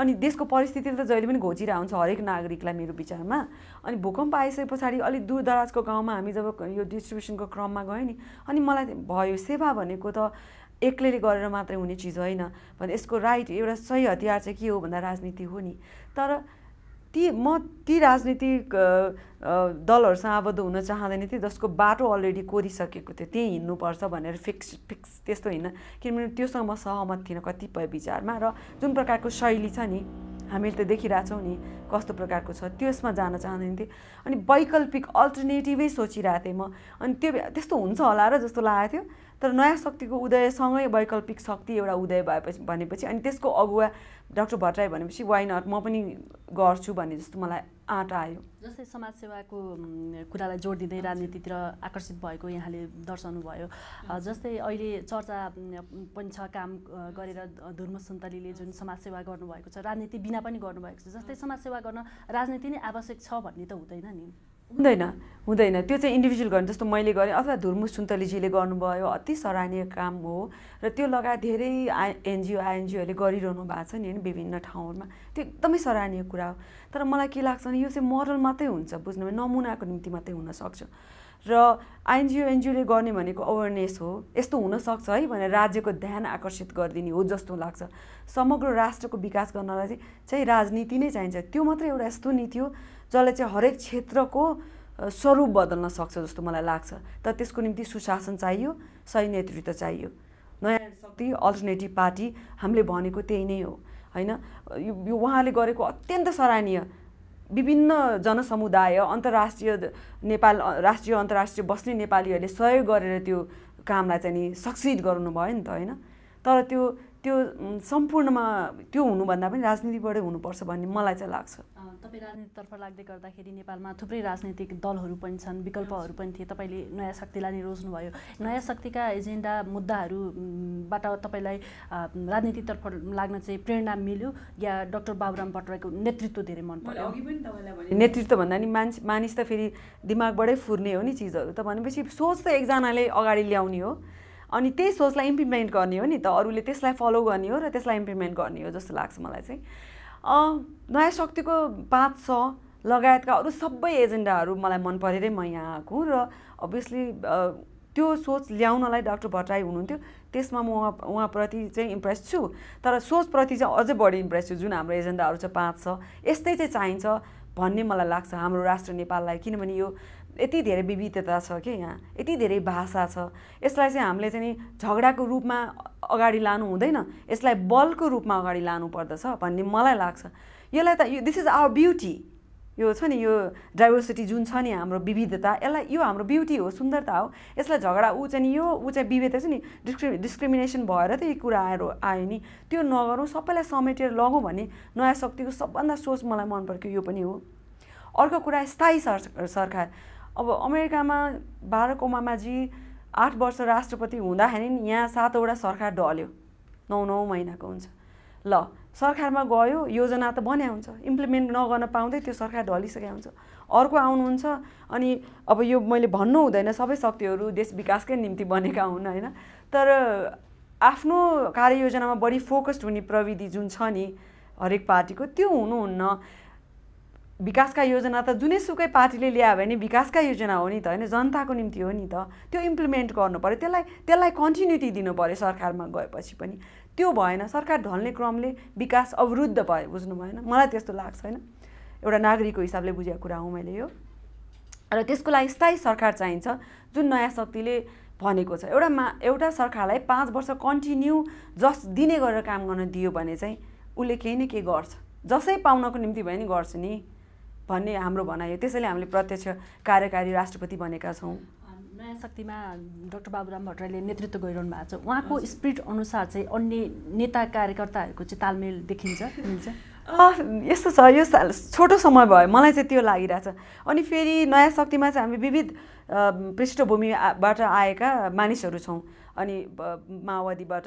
अनि देशको परिस्थिति त जहिले पनि घोचिरहेको हुन्छ हरेक नागरिकलाई मेरो विचारमा अनि भूकम्प आइसके पछाडि अलिक दूरदराजको गाउँमा हामी जब यो डिस्ट्रिब्युसनको क्रममा गयौँ नि अनि मलाई भयो सेवा भनेको त एक्लैले गरेर मात्रै हुने चिज होइन भने यसको राइट एउटा सही हतियार चाहिँ के हो भन्दा राजनीति हो नि तर ती म ती राजनीतिक दलहरूसँग आबद्ध हुन चाहँदैन थिएँ जसको बाटो अलरेडी कोरिसकेको थियो त्यहीँ हिँड्नुपर्छ भनेर फिक्स फिक्स त्यस्तो हिँड्न किनभने त्योसँग म सहमत थिइनँ कतिपय विचारमा र जुन प्रकारको शैली छ नि हामीले त देखिरहेछौँ नि कस्तो प्रकारको छ त्यसमा जान चाहँदैन थिएँ अनि वैकल्पिक अल्टरनेटिभै सोचिरहेको थिएँ म अनि त्यो त्यस्तो हुन्छ होला र जस्तो लागेको थियो तर नयाँ शक्तिको उदयसँगै वैकल्पिक शक्ति एउटा उदय भएपछि भनेपछि अनि त्यसको अगुवा डाक्टर भट्टराई भनेपछि वाइ नट म पनि गर्छु भन्ने जस्तो मलाई आँट आयो जस्तै समाजसेवाको कुरालाई जोड दिँदै राजनीतितिर आकर्षित भएको यहाँले दर्शाउनु भयो जस्तै अहिले चर्चा पनि छ काम गरेर धुर्म सुन्तलीले जुन समाजसेवा गर्नुभएको छ राजनीति बिना पनि गर्नुभएको छ जस्तै समाजसेवा गर्न राजनीति नै आवश्यक छ भन्ने त हुँदैन नि हुँदैन हुँदैन त्यो चाहिँ इन्डिभिजुअल गर्ने जस्तो मैले गरेँ अथवा धुर्मु सुन्तलीजीले गर्नुभयो अति सराहनीय काम हो र त्यो लगायत धेरै आ एनजिओ आइएनजिओहरूले गरिरहनु भएको छ नि होइन विभिन्न ठाउँहरूमा त्यो एकदमै सराहनीय कुरा हो तर मलाई के लाग्छ भने यो चाहिँ मोरल मात्रै हुन्छ बुझ्नु नमुनाको निम्ति मात्रै हुनसक्छ र आइएनजिओ एनजिओले गर्ने भनेको अवेरनेस हो यस्तो हुनसक्छ है भनेर राज्यको ध्यान आकर्षित गरिदिने हो जस्तो लाग्छ समग्र राष्ट्रको विकास गर्नलाई चाहिँ चाहिँ राजनीति नै चाहिन्छ त्यो मात्रै एउटा यस्तो नीति हो जसले चाहिँ हरेक क्षेत्रको स्वरूप बदल्न सक्छ जस्तो मलाई लाग्छ तर त्यसको निम्ति सुशासन चाहियो सही नेतृत्व चाहियो नयाँ शक्ति अल्टरनेटिभ पार्टी हामीले भनेको त्यही नै हो होइन यो उहाँले गरेको अत्यन्त सराहनीय विभिन्न जनसमुदाय अन्तर्राष्ट्रिय नेपाल राष्ट्रिय अन्तर्राष्ट्रिय बस्ने नेपालीहरूले सहयोग गरेर त्यो कामलाई चाहिँ नि सक्सिड भयो नि त होइन तर त्यो त्यो सम्पूर्णमा त्यो हुनुभन्दा पनि राजनीतिबाटै हुनुपर्छ भन्ने मलाई चाहिँ लाग्छ तपाईँ राजनीतितर्फ लाग्दै गर्दाखेरि नेपालमा थुप्रै राजनीतिक दलहरू पनि छन् विकल्पहरू पनि थिए तपाईँले नयाँ शक्तिलाई नै रोज्नुभयो नयाँ शक्तिका एजेन्डा मुद्दाहरूबाट तपाईँलाई राजनीतितर्फ लाग्न चाहिँ प्रेरणा मिल्यो या डक्टर बाबुराम भट्टराईको नेतृत्व धेरै मन पर्यो अघि नेतृत्व भन्दा नि मान्छे मानिस त फेरि दिमागबाटै फुर्ने हो नि चिजहरू त भनेपछि सोच त एकजनाले अगाडि ल्याउने हो अनि त्यही सोचलाई इम्प्लिमेन्ट गर्ने हो नि त अरूले त्यसलाई फलो गर्ने हो र त्यसलाई इम्प्लिमेन्ट गर्ने हो जस्तो लाग्छ मलाई चाहिँ नयाँ शक्तिको पाँच छ लगायतका अरू सबै एजेन्डाहरू मलाई मन परेरै म यहाँ आएको र अभियसली त्यो सोच ल्याउनलाई डाक्टर भट्टराई हुनुहुन्थ्यो त्यसमा म उहाँ उहाँप्रति चाहिँ इम्प्रेस छु तर सोचप्रति चाहिँ अझै बढी इम्प्रेस छु जुन हाम्रो एजेन्डाहरू छ पाँच छ यस्तै चाहिँ चाहिन्छ भन्ने मलाई लाग्छ हाम्रो राष्ट्र नेपाललाई किनभने यो यति धेरै विविधता छ कि यहाँ यति धेरै भाषा छ यसलाई चाहिँ हामीले चाहिँ झगडाको रूपमा अगाडि लानु हुँदैन यसलाई बलको रूपमा अगाडि लानुपर्दछ भन्ने मलाई लाग्छ यसलाई त यो दिस इज आवर ब्युटी यो छ नि यो डाइभर्सिटी जुन छ नि हाम्रो विविधता यसलाई यो हाम्रो ब्युटी हो सुन्दरता हो यसलाई झगडा ऊ चाहिँ यो ऊ चाहिँ विविधता छ नि डिस्क्रि डिस्क्रिमिनेसन भएर त यो कुरा आएर आयो नि त्यो नगरौँ सबैलाई समेटेर लगौँ भने नयाँ शक्तिको सबभन्दा सोच मलाई मन पर्थ्यो यो पनि हो अर्को कुरा स्थायी सर सरकार अब अमेरिकामा बारक ओमामाजी आठ वर्ष राष्ट्रपति हुँदाखेरि यहाँ सातवटा सरकार ढल्यो नौ नौ महिनाको हुन्छ ल सरकारमा गयो योजना त बन्या हुन्छ इम्प्लिमेन्ट नगर्न पाउँदै त्यो सरकार ढलिसकेको हुन्छ अर्को आउनुहुन्छ अनि अब यो मैले भन्नु हुँदैन सबै शक्तिहरू देश विकासकै निम्ति बनेका हुन् होइन तर आफ्नो कार्ययोजनामा बढी फोकस्ड हुने प्रविधि जुन छ नि हरेक पार्टीको त्यो हुनुहुन्न विकासका योजना त जुनैसुकै पार्टीले ल्यायो भने विकासका योजना हो नि त होइन जनताको निम्ति हो नि त त्यो इम्प्लिमेन्ट गर्नु पऱ्यो त्यसलाई त्यसलाई कन्टिन्युटी दिनु पऱ्यो सरकारमा गएपछि पनि त्यो भएन सरकार ढल्ने क्रमले विकास अवरुद्ध भयो बुझ्नु भएन मलाई त्यस्तो लाग्छ होइन एउटा नागरिकको हिसाबले बुझेको कुरा हो मैले यो र त्यसको लागि स्थायी सरकार चाहिन्छ जुन नयाँ शक्तिले भनेको छ एउटा मा एउटा सरकारलाई पाँच वर्ष कन्टिन्यू जस दिने गरेर काम गर्न दियो भने चाहिँ उसले केही न केही गर्छ जसै पाउनको निम्ति भए नि गर्छ नि भन्ने हाम्रो भनाइ त्यसैले हामीले प्रत्यक्ष कार्यकारी राष्ट्रपति बनेका छौँ नयाँ शक्तिमा डक्टर बाबुराम भट्टराईले नेतृत्व गरिरहनु भएको छ उहाँको स्पिरिट अनुसार चाहिँ अन्य नेता कार्यकर्ताहरूको चाहिँ तालमेल देखिन्छ मिल्छ यस्तो छ यो साल छोटो समय भयो मलाई चाहिँ त्यो लागिरहेछ अनि फेरि नयाँ शक्तिमा चाहिँ हामी विविध पृष्ठभूमिबाट आएका मानिसहरू छौँ अनि माओवादीबाट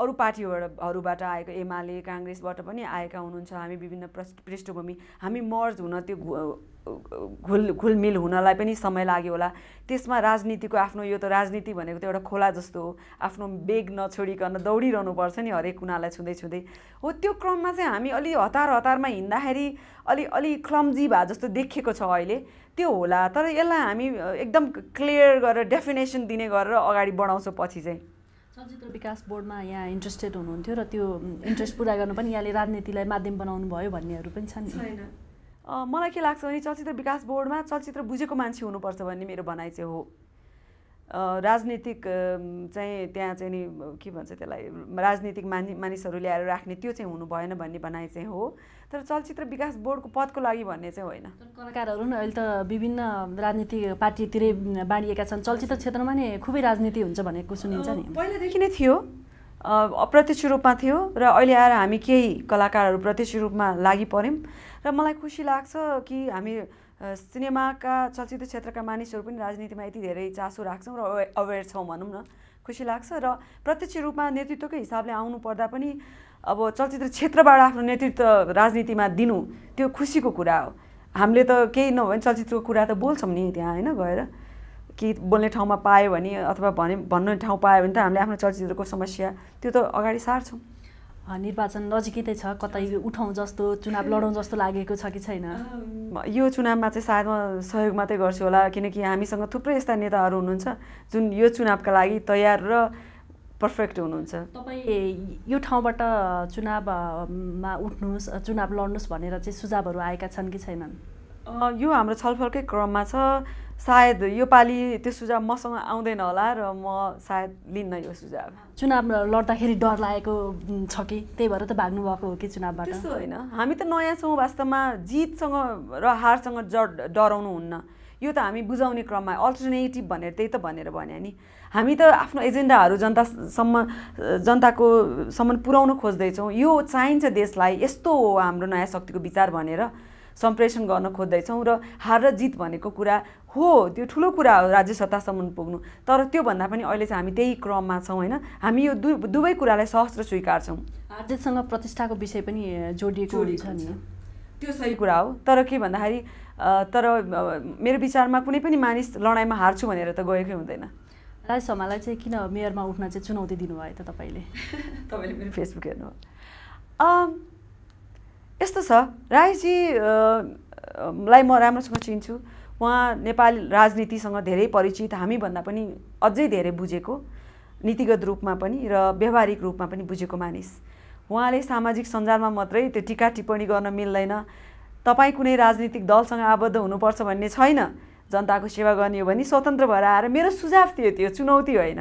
अरू पार्टीहरूबाट आएको एमाले काङ्ग्रेसबाट पनि आएका हुनुहुन्छ हामी विभिन्न पृष्ठभूमि हामी मर्ज हुन त्यो घुल घुलमिल हुनलाई पनि समय लाग्यो होला त्यसमा राजनीतिको आफ्नो यो त राजनीति भनेको त एउटा खोला जस्तो हो आफ्नो बेग नछोडिकन दौडिरहनुपर्छ नि हरेक कुनालाई छुँदै छुँदै हो त्यो क्रममा चाहिँ हामी अलि हतार हतारमा हिँड्दाखेरि अलि अलि क्लम्जी भए जस्तो देखिएको छ अहिले त्यो होला तर यसलाई हामी एकदम क्लियर गरेर डेफिनेसन दिने गरेर अगाडि बढाउँछौँ पछि चाहिँ चलचित्र विकास बोर्डमा यहाँ इन्ट्रेस्टेड हुनुहुन्थ्यो र त्यो इन्ट्रेस्ट पुरा गर्नु पनि यहाँले राजनीतिलाई माध्यम बनाउनु भयो भन्नेहरू पनि छन् मलाई के लाग्छ भने चलचित्र विकास बोर्डमा चलचित्र बुझेको मान्छे हुनुपर्छ भन्ने मेरो भनाइ चाहिँ हो राजनीतिक चाहिँ त्यहाँ चाहिँ नि के भन्छ त्यसलाई राजनीतिक मानि मानिसहरू ल्याएर राख्ने त्यो चाहिँ हुनु भएन भन्ने भनाइ चाहिँ हो तर चलचित्र विकास बोर्डको पदको लागि भन्ने चाहिँ होइन कलाकारहरू अहिले त विभिन्न राजनीतिक पार्टीतिरै बाँडिएका छन् चलचित्र क्षेत्रमा नै खुबै राजनीति हुन्छ भनेको सुनिन्छ नि पहिलादेखि नै थियो अप्रत्यक्ष रूपमा थियो र अहिले आएर हामी केही कलाकारहरू प्रत्यक्ष रूपमा लागि पऱ्यौँ र मलाई खुसी लाग्छ कि हामी सिनेमाका चलचित्र क्षेत्रका मानिसहरू पनि राजनीतिमा यति धेरै चासो राख्छौँ र अवेर छौँ भनौँ न खुसी लाग्छ र प्रत्यक्ष रूपमा नेतृत्वकै हिसाबले आउनु पर्दा पनि अब चलचित्र क्षेत्रबाट आफ्नो नेतृत्व राजनीतिमा दिनु त्यो खुसीको कुरा हो हामीले त केही नभए पनि चलचित्रको कुरा त बोल्छौँ नि त्यहाँ होइन गएर केही बोल्ने ठाउँमा पायो भने अथवा भने भन्ने ठाउँ पायो भने त हामीले आफ्नो चलचित्रको समस्या त्यो त अगाडि सार्छौँ निर्वाचन नजिकै छ कतै उठाउँ जस्तो चुनाव लडौँ जस्तो लागेको छ कि छैन यो चुनावमा चाहिँ सायद म सहयोग मात्रै गर्छु होला किनकि हामीसँग थुप्रै यस्ता नेताहरू हुनुहुन्छ जुन यो चुनावका लागि तयार र पर्फेक्ट हुनुहुन्छ तपाईँ यो ठाउँबाट चुनावमा उठ्नुहोस् चुनाव लड्नुहोस् भनेर चाहिँ सुझावहरू आएका छन् कि छैनन् यो हाम्रो छलफलकै क्रममा छ सायद यो पालि त्यो सुझाव मसँग आउँदैन होला र म सायद लिन्न यो सुझाव चुनाव लड्दाखेरि डर लागेको छ कि त्यही भएर त भाग्नु भएको हो कि चुनावबाट त्यस्तो होइन हामी त नयाँ छौँ वास्तवमा जितसँग र हारसँग ड डराउनु हुन्न यो त हामी बुझाउने क्रममा अल्टरनेटिभ भनेर त्यही त भनेर भन्यो नि हामी त आफ्नो एजेन्डाहरू जनतासम्म जनताको सम्म पुर्याउन खोज्दैछौँ यो चाहिन्छ देशलाई यस्तो हो हाम्रो नयाँ शक्तिको विचार भनेर सम्प्रेषण गर्न खोज्दैछौँ र हार र जित भनेको कुरा हो त्यो ठुलो कुरा हो राज्य सत्तासम्म पुग्नु तर त्योभन्दा पनि अहिले चाहिँ हामी त्यही क्रममा छौँ होइन हामी यो दुवै दुवै कुरालाई सहस्र स्वीकार्छौँ आर्थिकसँग प्रतिष्ठाको विषय पनि जोडिएको हुन्छ नि त्यो सही कुरा हो तर के भन्दाखेरि तर मेरो विचारमा कुनै पनि मानिस लडाइँमा हार्छु भनेर त गएकै हुँदैन राज शर्मालाई चाहिँ किन मेयरमा उठ्न चाहिँ चुनौती दिनुभयो त तपाईँले तपाईँले मेरो फेसबुक हेर्नुभयो यस्तो छ राईजी लाई म राम्रोसँग चिन्छु उहाँ नेपाली राजनीतिसँग धेरै परिचित हामीभन्दा पनि अझै धेरै बुझेको नीतिगत रूपमा पनि र व्यवहारिक रूपमा पनि बुझेको मानिस उहाँले सामाजिक सञ्जालमा मात्रै त्यो टिका टिप्पणी गर्न मिल्दैन तपाईँ कुनै राजनीतिक दलसँग आबद्ध हुनुपर्छ भन्ने छैन जनताको सेवा गर्ने हो भने स्वतन्त्र भएर आएर मेरो सुझाव थियो त्यो चुनौती होइन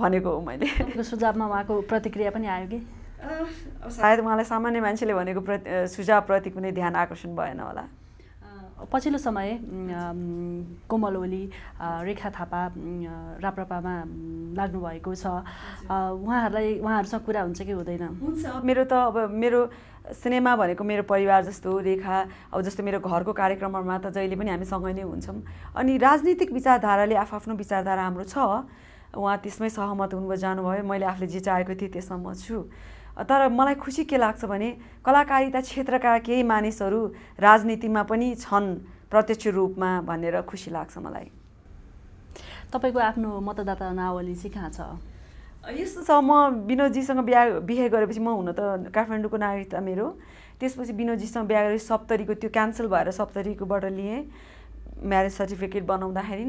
भनेको हो मैले सुझावमा उहाँको प्रतिक्रिया पनि आयो कि सायद उहाँलाई सामान्य मान्छेले भनेको प्रति सुझावप्रति कुनै ध्यान आकर्षण भएन होला पछिल्लो समय कोमल ओली रेखा थापा राप्रपामा लाग्नुभएको छ उहाँहरूलाई उहाँहरूसँग कुरा हुन्छ कि हुँदैन मेरो त अब मेरो सिनेमा भनेको मेरो परिवार जस्तो रेखा अब जस्तो मेरो घरको कार्यक्रममा त जहिले पनि हामी सँगै नै हुन्छौँ अनि राजनीतिक विचारधाराले आफ्नो विचारधारा हाम्रो छ उहाँ त्यसमै सहमत हुनुभयो जानुभयो मैले आफूले जे चाहेको थिएँ त्यसमा म छु तर मलाई खुसी के लाग्छ भने कलाकारिता क्षेत्रका केही मानिसहरू राजनीतिमा पनि छन् प्रत्यक्ष रूपमा भनेर खुसी लाग्छ मलाई तपाईँको आफ्नो मतदाता नावली चाहिँ कहाँ छ यस्तो छ म विनोदजीसँग बिहा बिहे गरेपछि म हुन त काठमाडौँको नागरिकता मेरो त्यसपछि विनोदजीसँग बिहा गरेपछि सप्तरीको त्यो क्यान्सल भएर सप्तरीकोबाट लिएँ म्यारेज सर्टिफिकेट बनाउँदाखेरि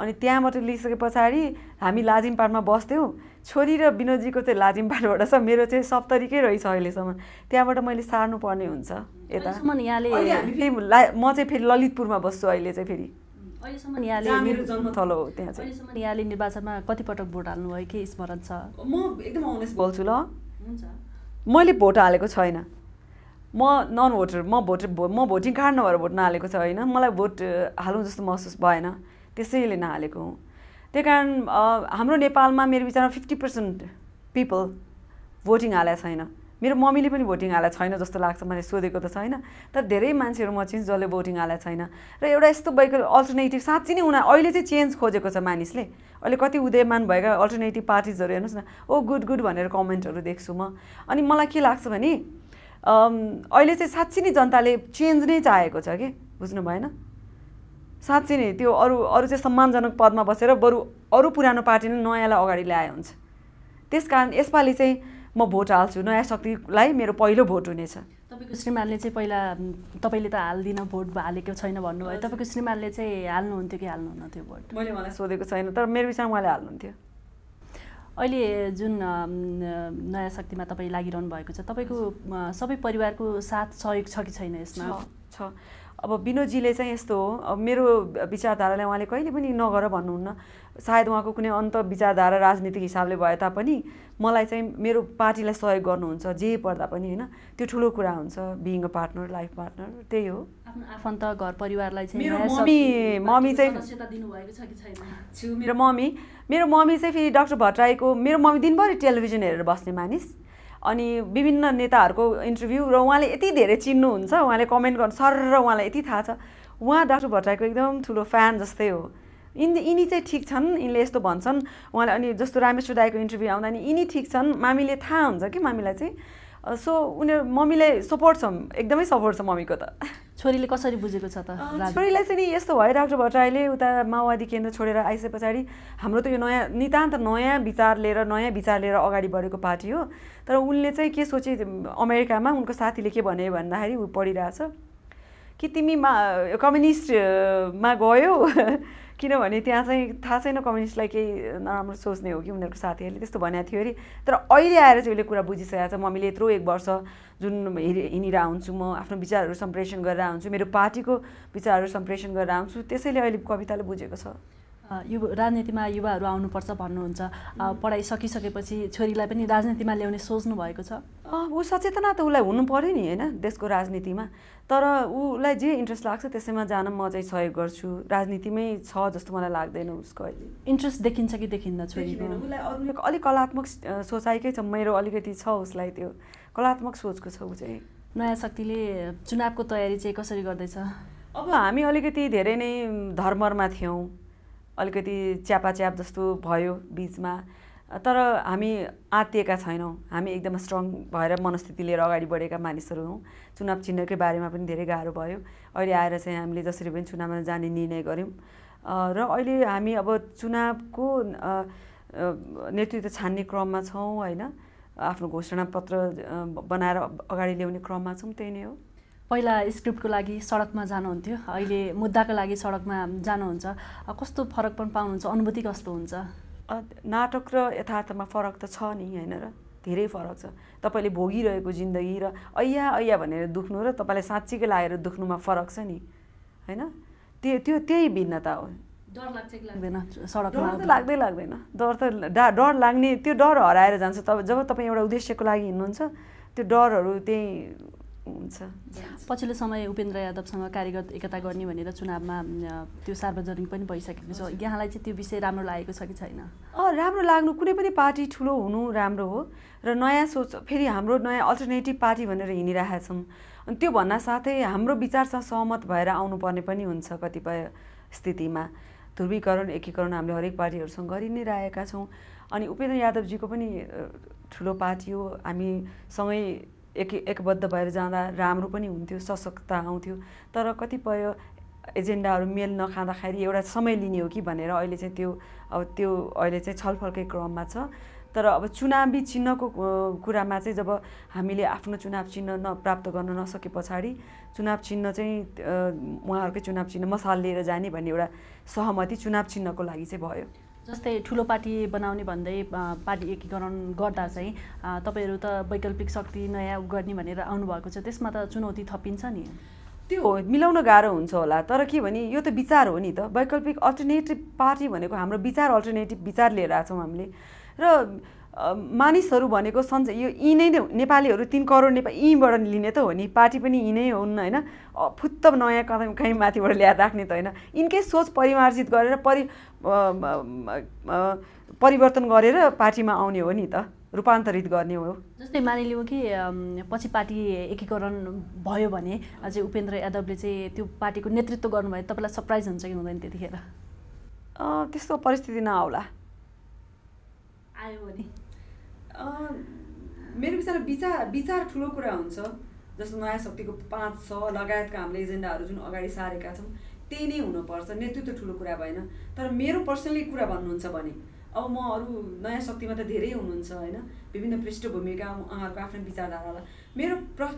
अनि त्यहाँबाट लिइसके पछाडि हामी लाजिमपाटमा बस्थ्यौँ छोरी र विनोदजीको चाहिँ लाजिमपाटबाट छ मेरो चाहिँ सप्तरीकै रहेछ अहिलेसम्म त्यहाँबाट मैले सार्नुपर्ने हुन्छ यता म चाहिँ फेरि ललितपुरमा बस्छु अहिले चाहिँ फेरि यहाँले हो त्यहाँ चाहिँ यहाँले निर्वाचनमा कतिपटक भोट हाल्नु हाल्नुभयो के स्मरण छ म एकदम अनेस्ट बोल्छु ल हुन्छ मैले भोट हालेको छैन म नन भोटर म भोट म भोटिङ कार्ड नभएर भोट नहालेको छ होइन मलाई भोट हालौँ जस्तो महसुस भएन त्यसैले नहालेको हुँ त्यही कारण हाम्रो नेपालमा मेरो विचारमा फिफ्टी पर्सेन्ट पिपल भोटिङ हाले छैन मेरो मम्मीले पनि भोटिङ हाले छैन जस्तो लाग्छ मैले सोधेको त छैन तर धेरै मान्छेहरू म चिन्छु जसले भोटिङ हाले छैन र एउटा यस्तो वैकल्प अल्टरनेटिभ साँच्ची नै उनीहरू अहिले चाहिँ चेन्ज खोजेको छ मानिसले अहिले कति उदयमान भएका अल्टरनेटिभ पार्टिजहरू हेर्नुहोस् न ओ गुड गुड भनेर कमेन्टहरू देख्छु म अनि मलाई के लाग्छ भने अहिले चाहिँ साँच्ची नै जनताले चेन्ज नै चाहेको छ कि बुझ्नु भएन साँच्ची नै त्यो अरू अरू चाहिँ सम्मानजनक पदमा बसेर बरु अरू पुरानो पार्टीले नयाँलाई अगाडि ल्याए हुन्छ त्यस कारण यसपालि चाहिँ म भोट हाल्छु नयाँ शक्तिलाई मेरो पहिलो भोट हुनेछ तपाईँको श्रीमानले चाहिँ पहिला तपाईँले त हाल्दिनँ भोट हालेको छैन भन्नुभयो तपाईँको श्रीमानले चाहिँ हाल्नुहुन्थ्यो कि थियो भोट मैले मलाई सोधेको छैन तर मेरो विषयमा उहाँले हाल्नुहुन्थ्यो अहिले जुन नयाँ शक्तिमा तपाईँ लागिरहनु भएको छ तपाईँको सबै परिवारको साथ सहयोग छ कि छैन यसमा छ अब विनोदजीले चाहिँ यस्तो हो अब मेरो विचारधारालाई उहाँले कहिले पनि नगर भन्नुहुन्न सायद उहाँको कुनै अन्त विचारधारा राजनीतिक हिसाबले भए तापनि मलाई चाहिँ मेरो पार्टीलाई सहयोग गर्नुहुन्छ जे पर्दा पनि होइन त्यो ठुलो कुरा हुन्छ being a partner life partner त्यही हो आफन्त घर परिवारलाई मेरो मम्मी मेरो मम्मी चाहिँ फेरि डाक्टर भट्टराईको मेरो मम्मी दिनभरि टेलिभिजन हेरेर बस्ने मानिस अनि विभिन्न नेताहरूको इन्टरभ्यू र उहाँले यति धेरै चिन्नुहुन्छ उहाँले कमेन्ट गर्नु सर र उहाँलाई यति थाहा छ उहाँ डाक्टर भट्टराईको एकदम ठुलो फ्यान जस्तै हो यिनी यिनी चाहिँ ठिक छन् यिनले यस्तो भन्छन् उहाँले अनि जस्तो रामेश्वर दाईको इन्टरभ्यू आउँदा नि यिनी ठिक छन् मामीले थाहा हुन्छ कि मामीलाई चाहिँ सो उनीहरू मम्मीलाई सपोर्ट छ एकदमै सपोर्ट छ मम्मीको त छोरीले कसरी बुझेको छ त छोरीलाई चाहिँ नि यस्तो भयो डाक्टर भट्टराईले उता माओवादी केन्द्र छोडेर आइसके पछाडि हाम्रो त यो नयाँ नितान्त नयाँ विचार लिएर नयाँ विचार लिएर अगाडि बढेको पार्टी हो तर उनले चाहिँ के सोचे अमेरिकामा उनको साथीले के भने भन्दाखेरि ऊ पढिरहेछ कि तिमी मा कम्युनिस्टमा गयौ किनभने त्यहाँ चाहिँ थाहा छैन कम्युनिस्टलाई केही नराम्रो सोच्ने हो कि उनीहरूको साथीहरूले त्यस्तो भनेको थियो अरे तर अहिले आएर चाहिँ उसले कुरा बुझिसकेको छ मम्मीले यत्रो एक वर्ष जुन हेरि हिँडिरहेको हुन्छु म आफ्नो विचारहरू सम्प्रेषण गरेर आउँछु मेरो पार्टीको विचारहरू सम्प्रेषण गरेर आउँछु त्यसैले अहिले कविताले बुझेको छ युव राजनीतिमा युवाहरू आउनुपर्छ भन्नुहुन्छ पढाइ सकिसकेपछि छोरीलाई पनि राजनीतिमा ल्याउने सोच्नु भएको छ ऊ सचेतना त उसलाई हुनु पऱ्यो नि होइन देशको राजनीतिमा तर उसलाई जे इन्ट्रेस्ट लाग्छ त्यसैमा जान म चाहिँ सहयोग गर्छु राजनीतिमै छ जस्तो मलाई लाग्दैन उसको अहिले इन्ट्रेस्ट देखिन्छ कि देखिन्न छोरीको उसलाई अलिक कलात्मक सोचाइकै छ मेरो अलिकति छ उसलाई त्यो कलात्मक सोचको छ ऊ चाहिँ नयाँ शक्तिले चुनावको तयारी चाहिँ कसरी गर्दैछ अब हामी अलिकति धेरै नै धर्मरमा थियौँ अलिकति च्यापाच्याप जस्तो भयो बिचमा तर हामी आँतिएका छैनौँ हामी एकदम स्ट्रङ भएर मनस्थिति लिएर अगाडि बढेका मानिसहरू हौँ चुनाव चिन्हकै बारेमा पनि धेरै गाह्रो भयो अहिले आएर चाहिँ हामीले जसरी पनि चुनावमा जाने निर्णय गऱ्यौँ र अहिले हामी अब चुनावको नेतृत्व छान्ने क्रममा छौँ होइन आफ्नो घोषणापत्र बनाएर अगाडि ल्याउने क्रममा छौँ त्यही नै हो पहिला स्क्रिप्टको लागि सडकमा जानुहुन्थ्यो अहिले मुद्दाको लागि सडकमा जानुहुन्छ कस्तो फरक पनि पाउनुहुन्छ अनुभूति कस्तो हुन्छ नाटक र यथार्थमा फरक त छ नि होइन र धेरै फरक छ तपाईँले भोगिरहेको जिन्दगी र ऐया ऐया भनेर दुख्नु र तपाईँलाई साँच्चीकै लागेर दुख्नुमा फरक छ नि होइन त्यो त्यो त्यही भिन्नता हो डर लाग्छ कि लाग्दैन सडकमा लाग्दै लाग्दैन डर त डा डर लाग्ने त्यो डर हराएर जान्छ तब जब तपाईँ एउटा उद्देश्यको लागि हिँड्नुहुन्छ त्यो डरहरू त्यही हुन्छ पछिल्लो समय उपेन्द्र यादवसँग कार्यगत एकता गर्ने भनेर चुनावमा त्यो सार्वजनिक पनि भइसकेको छ यहाँलाई चाहिँ त्यो विषय राम्रो लागेको छ कि छैन राम्रो लाग्नु कुनै पनि पार्टी ठुलो हुनु राम्रो हो र नयाँ सोच फेरि हाम्रो नयाँ अल्टरनेटिभ पार्टी भनेर हिँडिरहेका छौँ अनि त्यो भन्न साथै हाम्रो विचारसँग सहमत भएर आउनुपर्ने पनि हुन्छ कतिपय स्थितिमा ध्रुवीकरण एकीकरण हामीले हरेक पार्टीहरूसँग गरि नै रहेका छौँ अनि उपेन्द्र यादवजीको पनि ठुलो पार्टी हो हामी सँगै एक एकबद्ध भएर जाँदा राम्रो पनि हुन्थ्यो सशक्तता आउँथ्यो तर कतिपय एजेन्डाहरू मेल नखाँदाखेरि एउटा समय लिने हो कि भनेर अहिले चाहिँ त्यो अब त्यो अहिले चाहिँ छलफलकै क्रममा छ तर अब चुनावी चिन्हको कुरामा चाहिँ जब हामीले आफ्नो चुनाव चिन्ह न प्राप्त गर्न नसके पछाडि चुनाव चिन्ह चाहिँ उहाँहरूकै चुनाव चिन्ह मसाल लिएर जाने भन्ने एउटा सहमति चुनाव चिन्हको लागि चाहिँ भयो जस्तै ठुलो पार्टी बनाउने भन्दै पार्टी एकीकरण गर्दा चाहिँ तपाईँहरू त वैकल्पिक शक्ति नयाँ गर्ने भनेर आउनुभएको छ त्यसमा त चुनौती थपिन्छ नि त्यो हो मिलाउन गाह्रो हुन्छ होला तर के भने यो त विचार हो नि त वैकल्पिक अल्टरनेटिभ पार्टी भनेको हाम्रो विचार अल्टरनेटिभ विचार लिएर आएको छौँ हामीले र मानिसहरू भनेको सञ्च यो यी नै नेपालीहरू तिन करोड नेपाल यहीँबाट लिने त हो नि पार्टी पनि यी नै हुन् होइन फुत्त नयाँ कदम कहीँ माथिबाट ल्याएर राख्ने त होइन यिनकै सोच परिमार्जित गरेर परि परिवर्तन गरेर पार्टीमा आउने हो नि त रूपान्तरित गर्ने हो जस्तै मानिलिउँ कि पछि पार्टी एकीकरण भयो भने अझै उपेन्द्र यादवले चाहिँ त्यो पार्टीको नेतृत्व गर्नुभयो तपाईँलाई सरप्राइज हुन्छ कि हुँदैन त्यतिखेर त्यस्तो परिस्थिति नआउला आयो भने मेरो विचार विचार विचार ठुलो कुरा हुन्छ जस्तो नयाँ शक्तिको पाँच छ लगायतका हामीले एजेन्डाहरू जुन अगाडि सारेका छौँ त्यही नै हुनुपर्छ नेतृत्व ठुलो कुरा भएन तर मेरो पर्सनली कुरा भन्नुहुन्छ भने अब म अरू नयाँ शक्तिमा त धेरै हुनुहुन्छ होइन विभिन्न पृष्ठभूमिका उहाँहरूको आफ्नो विचारधारालाई मेरो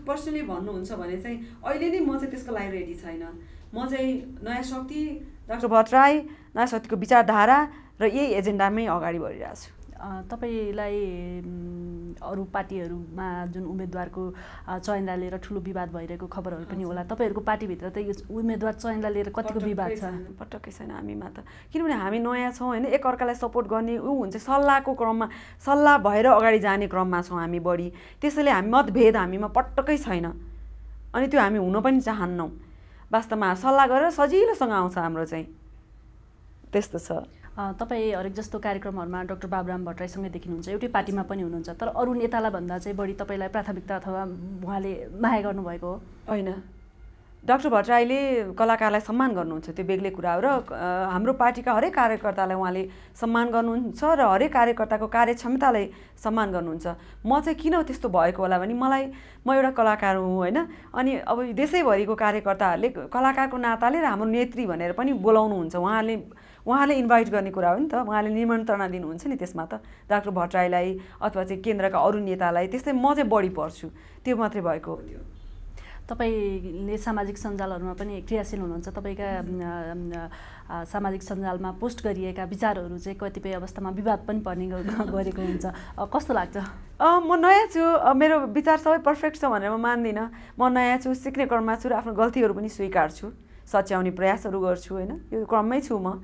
पर्सनली भन्नुहुन्छ भने चाहिँ अहिले नै म चाहिँ त्यसको लागि रेडी छैन म चाहिँ नयाँ शक्ति डाक्टर भट्टराई नयाँ शक्तिको विचारधारा र यही एजेन्डामै अगाडि बढिरहेको छु तपाईँलाई अरू पार्टीहरूमा जुन उम्मेदवारको चयनलाई लिएर ठुलो विवाद भइरहेको खबरहरू पनि होला तपाईँहरूको पार्टीभित्र त यो उम्मेदवार चयनलाई लिएर कतिको विवाद छ पटक्कै छैन हामीमा त किनभने हामी नयाँ छौँ होइन एकअर्कालाई सपोर्ट गर्ने ऊ हुन्छ सल्लाहको क्रममा सल्लाह भएर अगाडि जाने क्रममा छौँ हामी बढी त्यसैले हामी मतभेद हामीमा पटक्कै छैन अनि त्यो हामी हुन पनि चाहन्नौँ वास्तवमा सल्लाह गरेर सजिलोसँग आउँछ हाम्रो चाहिँ त्यस्तो छ तपाईँ हरेक जस्तो कार्यक्रमहरूमा डक्टर बाबुराम भट्टराईसँगै देखिनुहुन्छ एउटै पार्टीमा पनि हुनुहुन्छ तर अरू नेतालाई भन्दा चाहिँ बढी तपाईँलाई प्राथमिकता अथवा उहाँले माया गर्नुभएको हो होइन डाक्टर भट्टराईले कलाकारलाई सम्मान गर्नुहुन्छ त्यो बेग्लै कुरा हो र हाम्रो पार्टीका हरेक कार्यकर्तालाई उहाँले सम्मान गर्नुहुन्छ र हरेक कार्यकर्ताको कार्यक्षमतालाई सम्मान गर्नुहुन्छ म चाहिँ किन त्यस्तो भएको होला भने मलाई म एउटा कलाकार हुँ होइन अनि अब देशैभरिको कार्यकर्ताहरूले कलाकारको नाताले र हाम्रो नेत्री भनेर पनि बोलाउनुहुन्छ उहाँले उहाँले इन्भाइट गर्ने कुरा हो नि त उहाँले निमन्त्रणा दिनुहुन्छ नि त्यसमा त डाक्टर भट्टराईलाई अथवा चाहिँ केन्द्रका अरू नेतालाई त्यस्तै म चाहिँ बढी पर्छु त्यो मात्रै भएको हो तपाईँले सामाजिक सञ्जालहरूमा पनि क्रियाशील हुनुहुन्छ तपाईँका सामाजिक सञ्जालमा पोस्ट गरिएका विचारहरू चाहिँ कतिपय अवस्थामा विवाद पनि पर्ने गरेको हुन्छ कस्तो लाग्छ म नयाँ छु मेरो विचार सबै पर्फेक्ट छ भनेर म मान्दिनँ म नयाँ छु सिक्ने क्रममा छु र आफ्नो गल्तीहरू पनि स्वीकार्छु सच्याउने प्रयासहरू गर्छु होइन यो क्रममै छु म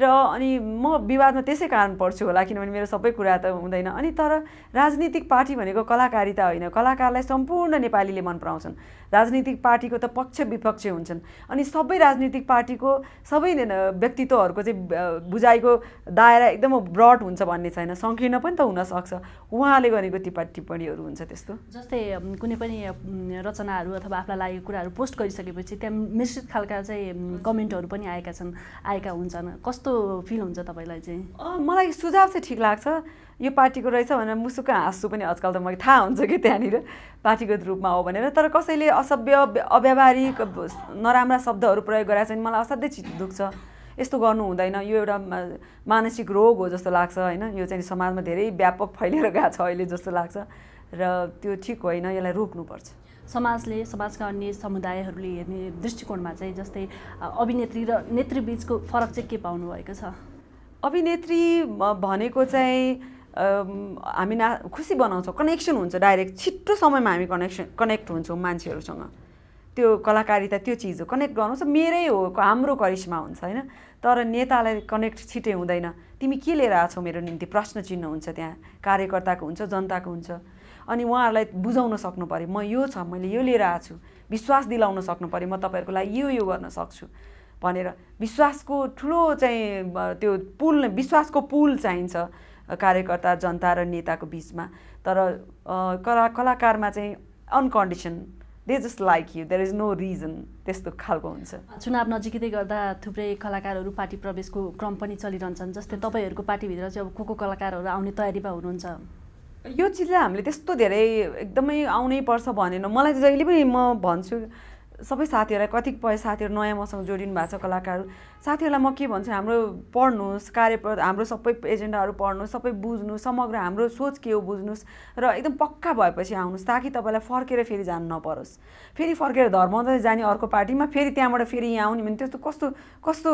र अनि म विवादमा त्यसै कारण पर्छु होला किनभने मेरो सबै कुरा त हुँदैन अनि तर राजनीतिक पार्टी भनेको कलाकारिता होइन कलाकारलाई सम्पूर्ण नेपालीले मन पराउँछन् राजनीतिक पार्टीको त पक्ष विपक्ष हुन्छन् अनि सबै राजनीतिक पार्टीको सबै व्यक्तित्वहरूको चाहिँ बुझाइको दायरा एकदम ब्रड हुन्छ भन्ने छैन सङ्कीर्ण पनि त हुनसक्छ उहाँले गरेको टिपा टिप्पणीहरू हुन्छ त्यस्तो जस्तै कुनै पनि रचनाहरू अथवा आफूलाई लागेको कुराहरू पोस्ट गरिसकेपछि त्यहाँ मिश्रित खालका चाहिँ कमेन्टहरू पनि आएका छन् आएका हुन्छन् कस्तो कस्तो फिल हुन्छ तपाईँलाई चाहिँ मलाई सुझाव चाहिँ ठिक लाग्छ यो पार्टीको रहेछ भनेर मुसुक्क हाँस्छु पनि आजकल त मलाई थाहा हुन्छ कि त्यहाँनिर पार्टीगत रूपमा हो भनेर तर कसैले असभ्य अव्यावहारिक नराम्रा शब्दहरू प्रयोग गराएछ भने मलाई असाध्यै चित्त दुख्छ यस्तो गर्नु हुँदैन यो एउटा मानसिक रोग हो जस्तो लाग्छ होइन यो चाहिँ समाजमा धेरै व्यापक फैलिएर गएको छ अहिले जस्तो लाग्छ र त्यो ठिक होइन यसलाई रोक्नुपर्छ समाजले समाजका अन्य समुदायहरूले हेर्ने दृष्टिकोणमा चाहिँ जस्तै अभिनेत्री र नेत्रीबीचको फरक चाहिँ के पाउनुभएको छ अभिनेत्री भनेको चाहिँ हामी ना खुसी बनाउँछौँ कनेक्सन हुन्छ डाइरेक्ट छिट्टो समयमा हामी कनेक्सन कनेक्ट हुन्छौँ मान्छेहरूसँग त्यो कलाकारिता त्यो चिज हो कनेक्ट गर्नु मेरै हो हाम्रो करिश्मा हुन्छ होइन तर नेतालाई कनेक्ट छिटै हुँदैन तिमी के लिएर आएको छौ मेरो निम्ति प्रश्न चिन्ह हुन्छ त्यहाँ कार्यकर्ताको हुन्छ जनताको हुन्छ अनि उहाँहरूलाई बुझाउन सक्नु पऱ्यो म यो छ मैले यो लिएर आएको छु विश्वास दिलाउन सक्नु पऱ्यो म तपाईँहरूको लागि यो यो गर्न सक्छु भनेर विश्वासको ठुलो चाहिँ त्यो पुल विश्वासको पुल चाहिन्छ कार्यकर्ता जनता र नेताको बिचमा तर कला कलाकारमा चाहिँ unconditional they just like you there is no reason त्यस्तो खालको हुन्छ चुनाव नजिकै गर्दा थुप्रै कलाकारहरू पार्टी प्रवेशको क्रम पनि चलिरहन्छन् जस्तै तपाईँहरूको पार्टीभित्र चाहिँ अब को को कलाकारहरू आउने तयारीमा हुनुहुन्छ यो चिजलाई हामीले त्यस्तो धेरै एकदमै आउनै पर्छ भनेन मलाई चाहिँ जहिले पनि म भन्छु सबै साथीहरूलाई कतिपय साथीहरू नयाँ मसँग जोडिनु भएको छ कलाकारहरू साथीहरूलाई म के भन्छु हाम्रो पढ्नुहोस् कार्य हाम्रो सबै एजेन्डाहरू पढ्नुहोस् सबै बुझ्नु समग्र हाम्रो सोच के हो बुझ्नुहोस् र एकदम पक्का भएपछि आउनुहोस् ताकि तपाईँलाई फर्केर फेरि जानु नपरोस् फेरि फर्केर धर्माउँदै जाने अर्को पार्टीमा फेरि त्यहाँबाट फेरि यहाँ आउने भने त्यस्तो कस्तो कस्तो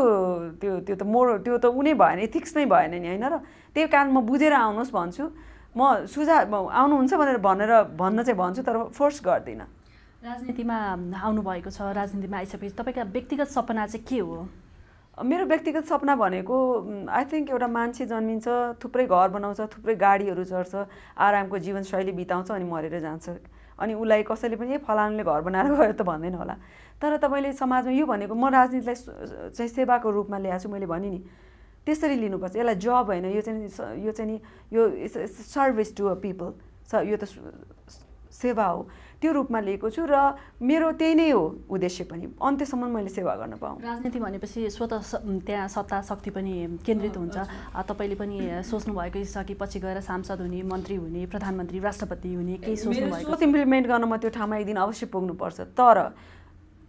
त्यो त्यो त मोर त्यो त उनी भएन एथिक्स नै भएन नि होइन र त्यही कारण म बुझेर आउनुहोस् भन्छु म सुझाव आउनुहुन्छ भनेर भनेर भन्न चाहिँ भन्छु तर फोर्स गर्दिनँ राजनीतिमा आउनुभएको छ राजनीतिमा आइसकेपछि तपाईँका व्यक्तिगत सपना चाहिँ के हो मेरो व्यक्तिगत सपना भनेको आई थिङ्क एउटा मान्छे जन्मिन्छ थुप्रै घर बनाउँछ थुप्रै गाडीहरू चढ्छ आरामको जीवनशैली बिताउँछ अनि मरेर जान्छ अनि उसलाई कसैले पनि फलानले फलानुले घर बनाएर गयो त भन्दैन होला तर तपाईँले समाजमा यो भनेको म राजनीतिलाई चाहिँ सेवाको रूपमा ल्याएको छु मैले भनेँ नि त्यसरी लिनुपर्छ यसलाई जब होइन यो चाहिँ यो चाहिँ नि यो सर्भिस टु अ पिपल स यो त सेवा हो त्यो रूपमा लिएको छु र मेरो त्यही नै हो उद्देश्य पनि अन्त्यसम्म मैले सेवा गर्न पाऊँ राजनीति भनेपछि स्वतः त्यहाँ सत्ता शक्ति पनि केन्द्रित हुन्छ तपाईँले पनि सोच्नु भएको कि पछि गएर सांसद हुने मन्त्री हुने प्रधानमन्त्री राष्ट्रपति हुने केही सोच्नु भएको सोच इम्प्लिमेन्ट गर्न म त्यो ठाउँमा एक दिन अवश्य पुग्नुपर्छ तर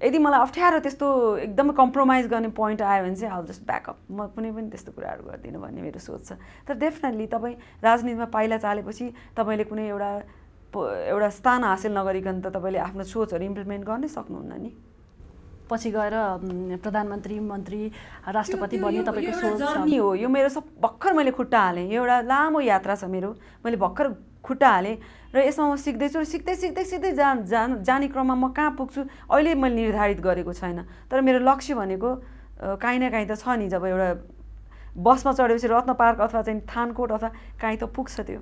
यदि मलाई अप्ठ्यारो त्यस्तो एकदमै कम्प्रोमाइज गर्ने पोइन्ट आयो भने चाहिँ अब जस्ट ब्याकअप म कुनै पनि त्यस्तो कुराहरू गर्दिनँ भन्ने मेरो सोच छ तर डेफिनेटली तपाईँ राजनीतिमा पाइला चालेपछि तपाईँले कुनै एउटा एउटा स्थान हासिल नगरिकन त तपाईँले आफ्नो सोचहरू इम्प्लिमेन्ट गर्नै सक्नुहुन्न नि पछि गएर प्रधानमन्त्री मन्त्री राष्ट्रपति बन्ने तपाईँको सोच जर्नी हो यो मेरो सब भर्खर मैले खुट्टा हालेँ यो एउटा लामो यात्रा छ मेरो मैले भर्खर खुट्टा हालेँ र यसमा म सिक्दैछु र सिक्दै सिक्दै सिक्दै जान जान जाने क्रममा म कहाँ पुग्छु अहिले मैले निर्धारित गरेको छैन तर मेरो लक्ष्य भनेको काहीँ न काहीँ त छ नि जब एउटा बसमा चढेपछि रत्न पार्क अथवा चाहिँ थानकोट अथवा काहीँ त पुग्छ त्यो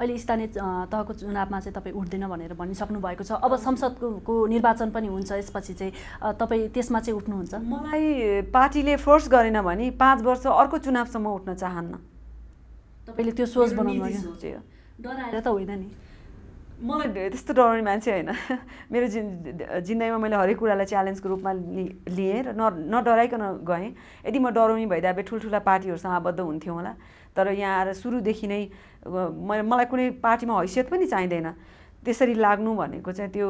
अहिले स्थानीय तहको चुनावमा चाहिँ तपाईँ उठ्दैन भनेर भनिसक्नु भएको छ अब संसदको निर्वाचन पनि हुन्छ यसपछि चाहिँ तपाईँ त्यसमा चाहिँ उठ्नुहुन्छ मलाई पार्टीले फोर्स गरेन भने पाँच वर्ष अर्को चुनावसम्म उठ्न चाहन्न तपाईँले त्यो सोच बनाउनु डराएर त होइन नि मलाई त्यस्तो डराउने मान्छे होइन मेरो जिन् जिन्दगीमा मैले हरेक कुरालाई च्यालेन्जको रूपमा लिएँ र न नडराइकन गएँ यदि म डराउने भइदिए अब ठुल्ठुला पार्टीहरूसँग आबद्ध हुन्थ्यो होला तर यहाँ आएर सुरुदेखि नै मलाई कुनै पार्टीमा हैसियत पनि चाहिँदैन त्यसरी लाग्नु भनेको चाहिँ त्यो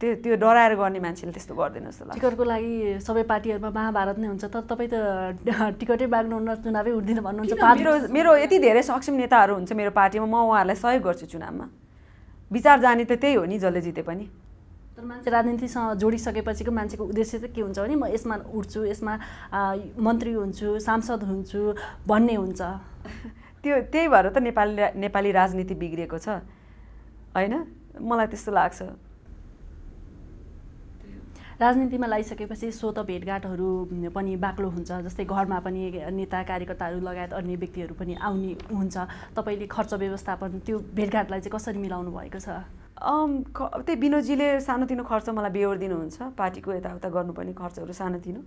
त्यो त्यो डराएर गर्ने मान्छेले त्यस्तो गर्दैन जस्तो लाग्छ टिकटको लागि सबै पार्टीहरूमा महाभारत नै हुन्छ तर तपाईँ त टिकटै न चुनावै उठ्दिन भन्नुहुन्छ मेरो मेरो यति धेरै सक्षम नेताहरू हुन्छ मेरो पार्टीमा म उहाँहरूलाई सहयोग गर्छु चुनावमा विचार जाने त त्यही हो नि जसले जिते पनि तर मान्छे राजनीतिसँग जोडिसकेपछिको मान्छेको उद्देश्य चाहिँ के हुन्छ भने म यसमा उठ्छु यसमा मन्त्री हुन्छु सांसद हुन्छु भन्ने हुन्छ त्यो त्यही भएर त नेपाली नेपाली राजनीति बिग्रिएको छ होइन मलाई त्यस्तो लाग्छ राजनीतिमा लागिसकेपछि स्वत भेटघाटहरू पनि बाक्लो हुन्छ जस्तै घरमा पनि नेता कार्यकर्ताहरू लगायत अन्य व्यक्तिहरू पनि आउने हुन्छ तपाईँले खर्च व्यवस्थापन त्यो भेटघाटलाई चाहिँ कसरी मिलाउनु भएको छ त्यही विनोदजीले सानोतिनो खर्च मलाई बेहोर दिनुहुन्छ पार्टीको यताउता गर्नुपर्ने खर्चहरू सानोतिनो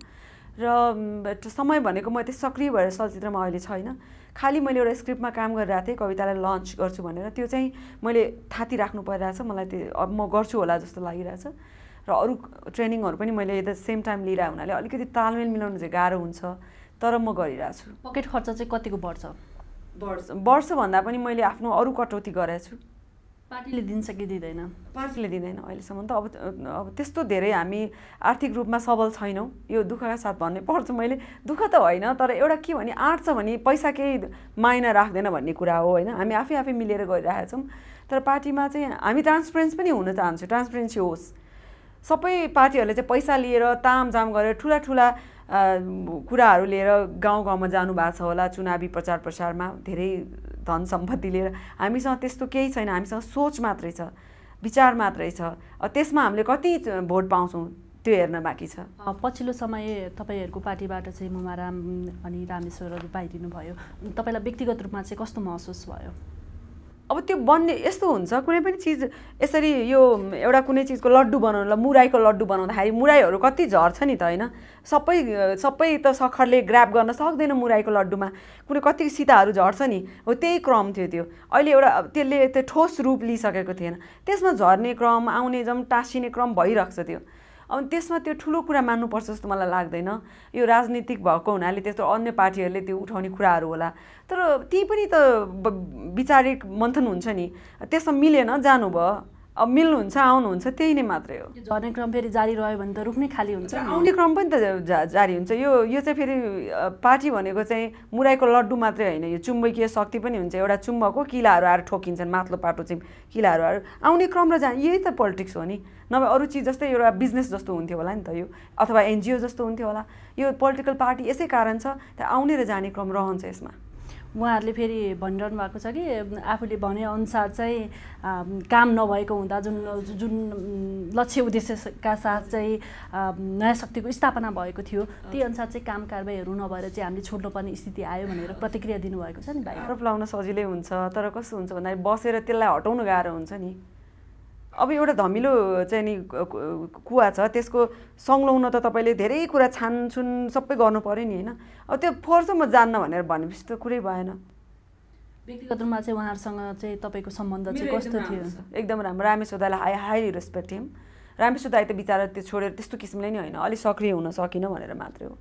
र समय भनेको म त्यस सक्रिय भएर चलचित्रमा अहिले छैन खालि मैले एउटा स्क्रिप्टमा काम गरिरहेको थिएँ कवितालाई लन्च गर्छु भनेर त्यो चाहिँ मैले थाती राख्नु परिरहेछ मलाई त्यो म गर्छु होला जस्तो लागिरहेछ र अरू ट्रेनिङहरू पनि मैले एट द सेम टाइम लिइरहेको हुनाले अलिकति तालमेल मिलाउनु चाहिँ गाह्रो हुन्छ तर म गरिरहेको छु पकेट खर्च चाहिँ कतिको बढ्छ बढ्छ बढ्छ भन्दा पनि मैले आफ्नो अरू कटौती गरेको छु पार्टीले दिन्छ कि दिँदैन पार्टीले दिँदैन अहिलेसम्म त अब अब त्यस्तो धेरै हामी आर्थिक रूपमा सबल छैनौँ यो दुःखका साथ भन्ने पर्छ मैले दुःख त होइन तर एउटा के भने आँट छ भने पैसा केही मायना राख्दैन भन्ने कुरा हो होइन हामी आफै आफै मिलेर गरिरहेका छौँ तर पार्टीमा चाहिँ हामी ट्रान्सपेरेन्स पनि हुन चाहन्छौँ ट्रान्सपेरेन्सी होस् सबै पार्टीहरूले चाहिँ पैसा लिएर तामझाम गरेर ठुला ठुला कुराहरू लिएर गाउँ गाउँमा जानुभएको छ होला चुनावी प्रचार प्रसारमा धेरै धन सम्पत्ति लिएर हामीसँग त्यस्तो केही छैन हामीसँग सोच मात्रै छ विचार मात्रै छ त्यसमा हामीले कति भोट पाउँछौँ त्यो हेर्न बाँकी छ पछिल्लो समय तपाईँहरूको पार्टीबाट चाहिँ मुमा राम अनि रामेश्वरहरू पाइदिनु भयो तपाईँलाई व्यक्तिगत रूपमा चाहिँ कस्तो महसुस भयो अब त्यो बन्ने यस्तो हुन्छ कुनै पनि चिज यसरी यो एउटा कुनै चिजको लड्डु ल मुराईको लड्डु बनाउँदाखेरि मुराईहरू कति झर्छ नि त होइन सबै सबै त सखरले ग्राप गर्न सक्दैन मुराईको लड्डुमा कुनै कति सीताहरू झर्छ नि हो त्यही क्रम थियो त्यो अहिले एउटा त्यसले त्यो ठोस रूप लिइसकेको थिएन त्यसमा झर्ने क्रम आउने जम टाँसिने क्रम भइरहेको छ त्यो अब त्यसमा त्यो ठुलो कुरा मान्नुपर्छ जस्तो मलाई लाग्दैन यो राजनीतिक भएको हुनाले त्यस्तो अन्य पार्टीहरूले त्यो उठाउने कुराहरू होला तर ती पनि त विचारिक मन्थन हुन्छ नि त्यसमा मिलेन जानुभयो अब मिल्नुहुन्छ आउनुहुन्छ त्यही नै मात्रै हो झर्ने क्रम फेरि जारी रह्यो भने त रुख खाली हुन्छ आउने क्रम पनि त जारी हुन्छ यो यो चाहिँ फेरि पार्टी भनेको चाहिँ मुराईको लड्डु मात्रै होइन यो चुम्बकीय शक्ति पनि हुन्छ एउटा चुम्बको किलाहरू आएर ठोकिन्छन् माथिल्लो पाटो चाहिँ किलाहरू आएर आउने क्रम र जाने यही त पोलिटिक्स हो नि नभए अरू चिज जस्तै एउटा बिजनेस जस्तो हुन्थ्यो होला नि त यो अथवा एनजिओ जस्तो हुन्थ्यो होला यो पोलिटिकल पार्टी यसै कारण छ त्यहाँ आउने र जाने क्रम रहन्छ यसमा उहाँहरूले फेरि भनिरहनु भएको छ कि आफूले भनेअनुसार चाहिँ काम नभएको हुँदा जुन जुन लक्ष्य उद्देश्यका साथ चाहिँ नयाँ शक्तिको स्थापना भएको थियो त्यही अनुसार चाहिँ काम कारवाहीहरू नभएर चाहिँ हामीले छोड्नुपर्ने स्थिति आयो भनेर प्रतिक्रिया दिनुभएको छ नि भाइ लाउन सजिलै हुन्छ तर कस्तो हुन्छ भन्दाखेरि बसेर त्यसलाई हटाउनु गाह्रो हुन्छ नि अब एउटा धमिलो चाहिँ नि कुवा छ त्यसको सङ्लाउन त तपाईँले धेरै कुरा छानछुन सबै गर्नु पऱ्यो नि होइन अब त्यो म जान्न भनेर भनेपछि त कुरै भएन व्यक्तिगत रूपमा चाहिँ उहाँहरूसँग चाहिँ तपाईँको सम्बन्ध चाहिँ कस्तो थियो एकदम राम्रो रामेश दालाई high highly respect him Rameshwar दाई त बिचरा त्यो छोडेर त्यस्तो किसिमले नि होइन अलिक सक्रिय हुन सकिनँ भनेर मात्रै हो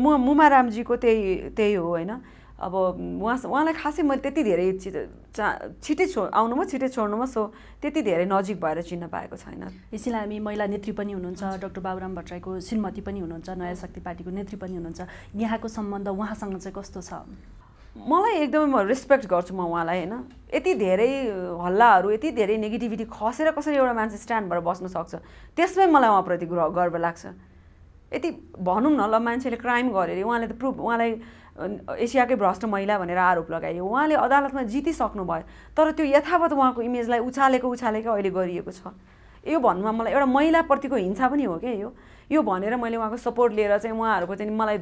म मुमा रामजीको त्यही त्यही हो होइन अब उहाँ उहाँलाई खासै मैले त्यति धेरै चा छिटै छो आउनुमा छिटै छोड्नुमा सो त्यति धेरै नजिक भएर चिन्न पाएको छैन यसैलाई हामी महिला नेत्री पनि हुनुहुन्छ डक्टर बाबुराम भट्टराईको श्रीमती पनि हुनुहुन्छ नयाँ शक्ति पार्टीको नेत्री पनि हुनुहुन्छ यहाँको सम्बन्ध उहाँसँग चाहिँ कस्तो छ मलाई एकदमै म रेस्पेक्ट गर्छु म उहाँलाई होइन यति धेरै हल्लाहरू यति धेरै नेगेटिभिटी खसेर कसरी एउटा मान्छे स्ट्यान्ड भएर बस्न सक्छ त्यसमै मलाई उहाँप्रति गर्व लाग्छ यति भनौँ न ल मान्छेले क्राइम गरेर अरे उहाँले त प्रुभ उहाँलाई एसियाकै भ्रष्ट महिला भनेर आरोप लगाइयो उहाँले अदालतमा जितिसक्नुभयो तर त्यो यथावत उहाँको इमेजलाई उछालेको उछालेको अहिले गरिएको छ यो भन्नुमा मलाई एउटा महिलाप्रतिको हिंसा पनि हो क्या यो यो भनेर मैले उहाँको सपोर्ट लिएर चाहिँ उहाँहरूको चाहिँ मलाई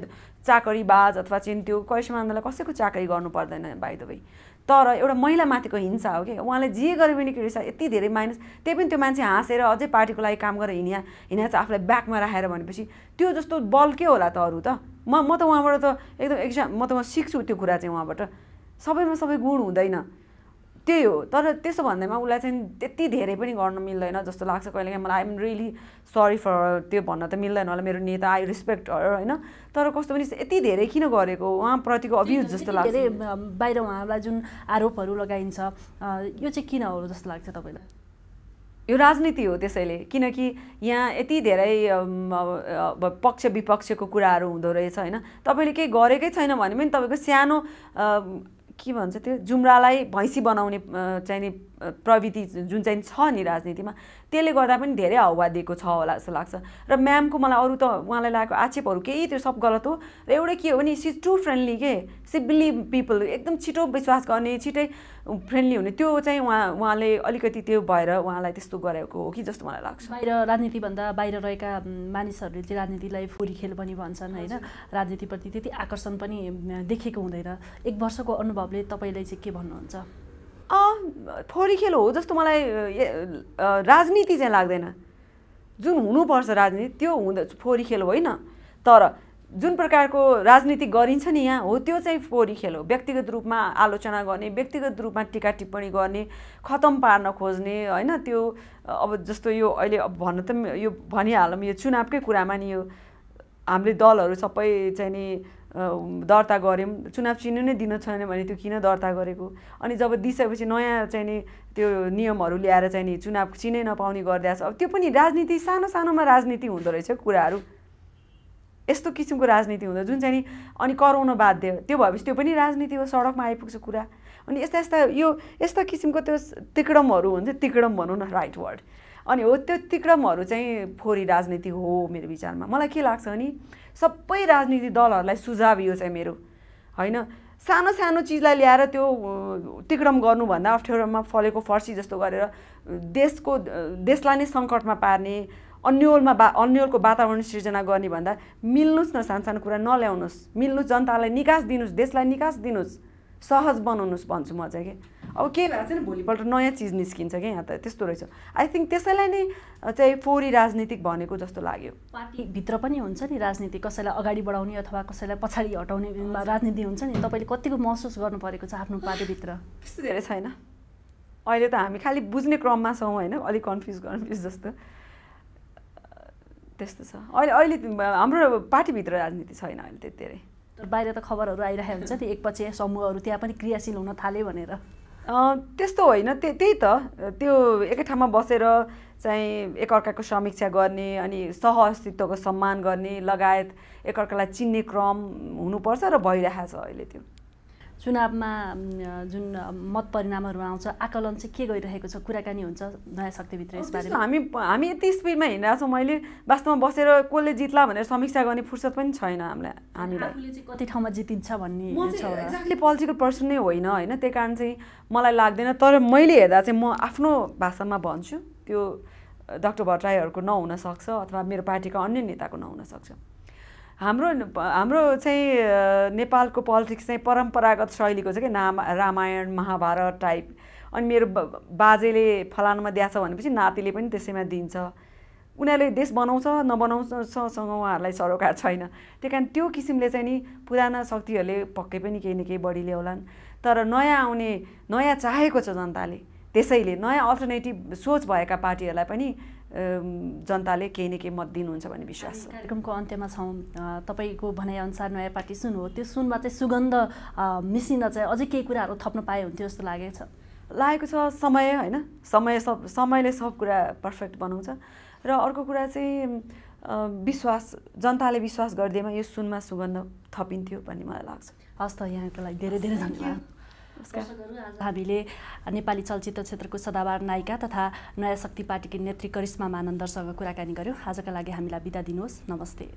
चाकरी बाज अथवा चाहिँ त्यो कैसमानलाई कसैको चाकरी गर्नु पर्दैन भाइ दबाई तर एउटा महिलामाथिको हिंसा हो कि उहाँले जे गरे पनि के रहेछ यति धेरै माइनस त्यही पनि त्यो मान्छे हाँसेर अझै पार्टीको लागि काम गरेर हिँड्या हिँड्या चाहिँ आफूलाई ब्याकमा राखेर भनेपछि त्यो जस्तो बल के होला त अरू त म म त उहाँबाट त एकदम एक्जाम म त म सिक्छु त्यो कुरा चाहिँ उहाँबाट सबैमा सबै गुण हुँदैन त्यही हो तर त्यसो भन्दैमा उसलाई चाहिँ त्यति धेरै पनि गर्न मिल्दैन जस्तो लाग्छ कहिले काहीँ मलाई आइएम रियली सरी फर त्यो भन्न त मिल्दैन होला मेरो नेता आई रेस्पेक्ट होइन तर कस्तो पनि यति धेरै किन गरेको उहाँप्रतिको अभियुज जस्तो लाग्छ बाहिर उहाँलाई जुन आरोपहरू लगाइन्छ यो चाहिँ किन हो जस्तो लाग्छ तपाईँलाई यो राजनीति हो त्यसैले किनकि यहाँ यति धेरै पक्ष विपक्षको कुराहरू हुँदो रहेछ होइन तपाईँले केही गरेकै छैन भने पनि तपाईँको सानो के भन्छ त्यो जुम्रालाई भैँसी बनाउने चाहिने प्रविधि जुन चाहिँ छ नि राजनीतिमा त्यसले गर्दा पनि धेरै हावा दिएको छ होला जस्तो लाग्छ र म्यामको मलाई अरू त उहाँलाई लागेको आक्षेपहरू केही त्यो सब गलत हो र एउटै के हो भने सि टु फ्रेन्डली के सि बिलिभ पिपल एकदम छिटो विश्वास गर्ने छिटै फ्रेन्डली हुने त्यो चाहिँ उहाँ उहाँले अलिकति त्यो भएर उहाँलाई त्यस्तो गरेको हो कि जस्तो मलाई लाग्छ बाहिर राजनीतिभन्दा बाहिर रहेका मानिसहरूले चाहिँ राजनीतिलाई फोरी खेल पनि भन्छन् होइन राजनीतिप्रति त्यति आकर्षण पनि देखेको हुँदैन एक वर्षको अनुभवले तपाईँलाई चाहिँ के भन्नुहुन्छ थोरी खेल हो जस्तो मलाई राजनीति चाहिँ लाग्दैन जुन हुनुपर्छ राजनीति त्यो हुँदा फोहोरी खेल होइन तर जुन प्रकारको राजनीति गरिन्छ नि यहाँ हो त्यो चाहिँ फोहोरी खेल हो व्यक्तिगत रूपमा आलोचना गर्ने व्यक्तिगत रूपमा टिका टिप्पणी गर्ने खतम पार्न खोज्ने होइन त्यो अब जस्तो यो अहिले अब भन्न त यो भनिहालौँ यो चुनावकै कुरामा नि यो हामीले दलहरू सबै चाहिँ नि दर्ता गऱ्यौँ चुनाव चिन्नु नै दिन छैन भने त्यो किन दर्ता गरेको अनि जब दिइसकेपछि नयाँ चाहिँ नि त्यो नियमहरू ल्याएर चाहिँ नि चुनाव चिनै नपाउने गरिदिएको छ अब त्यो पनि राजनीति सानो सानोमा राजनीति हुँदो रहेछ कुराहरू यस्तो किसिमको राजनीति हुँदो जुन चाहिँ नि अनि कराउन बाध्य त्यो भएपछि त्यो पनि राजनीति हो सडकमा आइपुग्छ कुरा अनि यस्ता यस्ता यो यस्ता किसिमको त्यो तिकडमहरू हुन्छ तिकडम भनौँ न राइट वर्ड अनि हो त्यो तिक्रमहरू चाहिँ फोरी राजनीति हो मेरो विचारमा मलाई के लाग्छ भने सबै राजनीतिक दलहरूलाई सुझाव यो चाहिँ मेरो होइन सानो सानो चिजलाई ल्याएर त्यो तिक्रम गर्नुभन्दा अप्ठ्यारोमा फलेको फर्सी जस्तो गरेर देशको देशलाई नै सङ्कटमा पार्ने अन्यलमा बा अन्यलको वातावरण सिर्जना गर्ने भन्दा मिल्नुहोस् न सानो सानो कुरा नल्याउनुहोस् मिल्नु जनतालाई निकास दिनुहोस् देशलाई निकास दिनुहोस् सहज बनाउनुहोस् भन्छु म चाहिँ कि अब केही भएको चाहिँ भोलिपल्ट नयाँ चिज निस्किन्छ कि यहाँ त त्यस्तो रहेछ आई थिङ्क त्यसैलाई नै चाहिँ फोरी राजनीतिक भनेको जस्तो लाग्यो पार्टीभित्र पनि हुन्छ नि राजनीति कसैलाई अगाडि बढाउने अथवा कसैलाई पछाडि हटाउने राजनीति हुन्छ नि तपाईँले कतिको महसुस गर्नु परेको छ आफ्नो पार्टीभित्र त्यस्तो धेरै छैन अहिले त हामी खालि बुझ्ने क्रममा छौँ होइन अलिक कन्फ्युज कन्फ्युज जस्तो त्यस्तो छ अहिले अहिले हाम्रो पार्टीभित्र राजनीति छैन अहिले त्यति धेरै बाहिर त खबरहरू आइरहेको हुन्छ नि एकपछि समूहहरू त्यहाँ पनि क्रियाशील हुन थाले भनेर त्यस्तो होइन त्यही त त्यो एकै ठाउँमा बसेर चाहिँ एकअर्काको समीक्षा गर्ने अनि सह अस्तित्वको सम्मान गर्ने लगायत एकअर्कालाई चिन्ने क्रम हुनुपर्छ र भइरहेछ अहिले त्यो चुनावमा जुन मत परिणामहरू आउँछ आकलन चाहिँ के गरिरहेको छ कुराकानी हुन्छ नयाँ शक्तिभित्र यसबारे हामी हामी यति स्पिडमा हिँडिरहेको छौँ मैले वास्तवमा बसेर कसले जित्ला भनेर समीक्षा गर्ने फुर्सद पनि छैन हामीलाई हामीलाई कति ठाउँमा जितिन्छ भन्ने एक्ज्याक्टली पोलिटिकल पर्सन नै होइन होइन त्यही कारण चाहिँ मलाई लाग्दैन तर मैले हेर्दा चाहिँ म आफ्नो भाषामा भन्छु त्यो डाक्टर भट्टराईहरूको नहुनसक्छ अथवा मेरो पार्टीका अन्य नेताको नहुनसक्छ हाम्रो हाम्रो चाहिँ नेपालको पोलिटिक्स चाहिँ परम्परागत शैलीको छ कि नाम रामायण महाभारत टाइप अनि मेरो बाजेले फलानमा दिएछ भनेपछि नातिले पनि त्यसैमा दिन्छ उनीहरूले देश बनाउँछ नबनाउँछसँग उहाँहरूलाई सरोकार छैन त्यही कारण त्यो किसिमले चाहिँ नि पुराना शक्तिहरूले पक्कै पनि केही न केही बढी ल्याउलान् तर नयाँ आउने नयाँ चाहेको छ जनताले त्यसैले नयाँ अल्टरनेटिभ सोच भएका पार्टीहरूलाई पनि जनताले केही न केही मत दिनुहुन्छ भन्ने विश्वास छ कार्यक्रमको अन्त्यमा छौँ तपाईँको भनाइअनुसार नयाँ पार्टी सुन हो त्यो सुनमा चाहिँ सुगन्ध मिसिन चाहिँ अझै केही कुराहरू थप्न पाए हुन्थ्यो जस्तो लागेको छ लागेको छ समय होइन समय सब समयले सब कुरा पर्फेक्ट बनाउँछ र अर्को कुरा चाहिँ विश्वास जनताले विश्वास गरिदिएमा यो सुनमा सुगन्ध थपिन्थ्यो भन्ने मलाई लाग्छ हस् त यहाँको लागि धेरै धेरै धन्यवाद हामीले नेपाली चलचित्र क्षेत्रको सदाबार नायिका तथा नयाँ शक्ति पार्टीकी नेत्री करिश्मा मानन्दरसँग कुराकानी गर्यौँ आजका लागि हामीलाई बिदा दिनुहोस् नमस्ते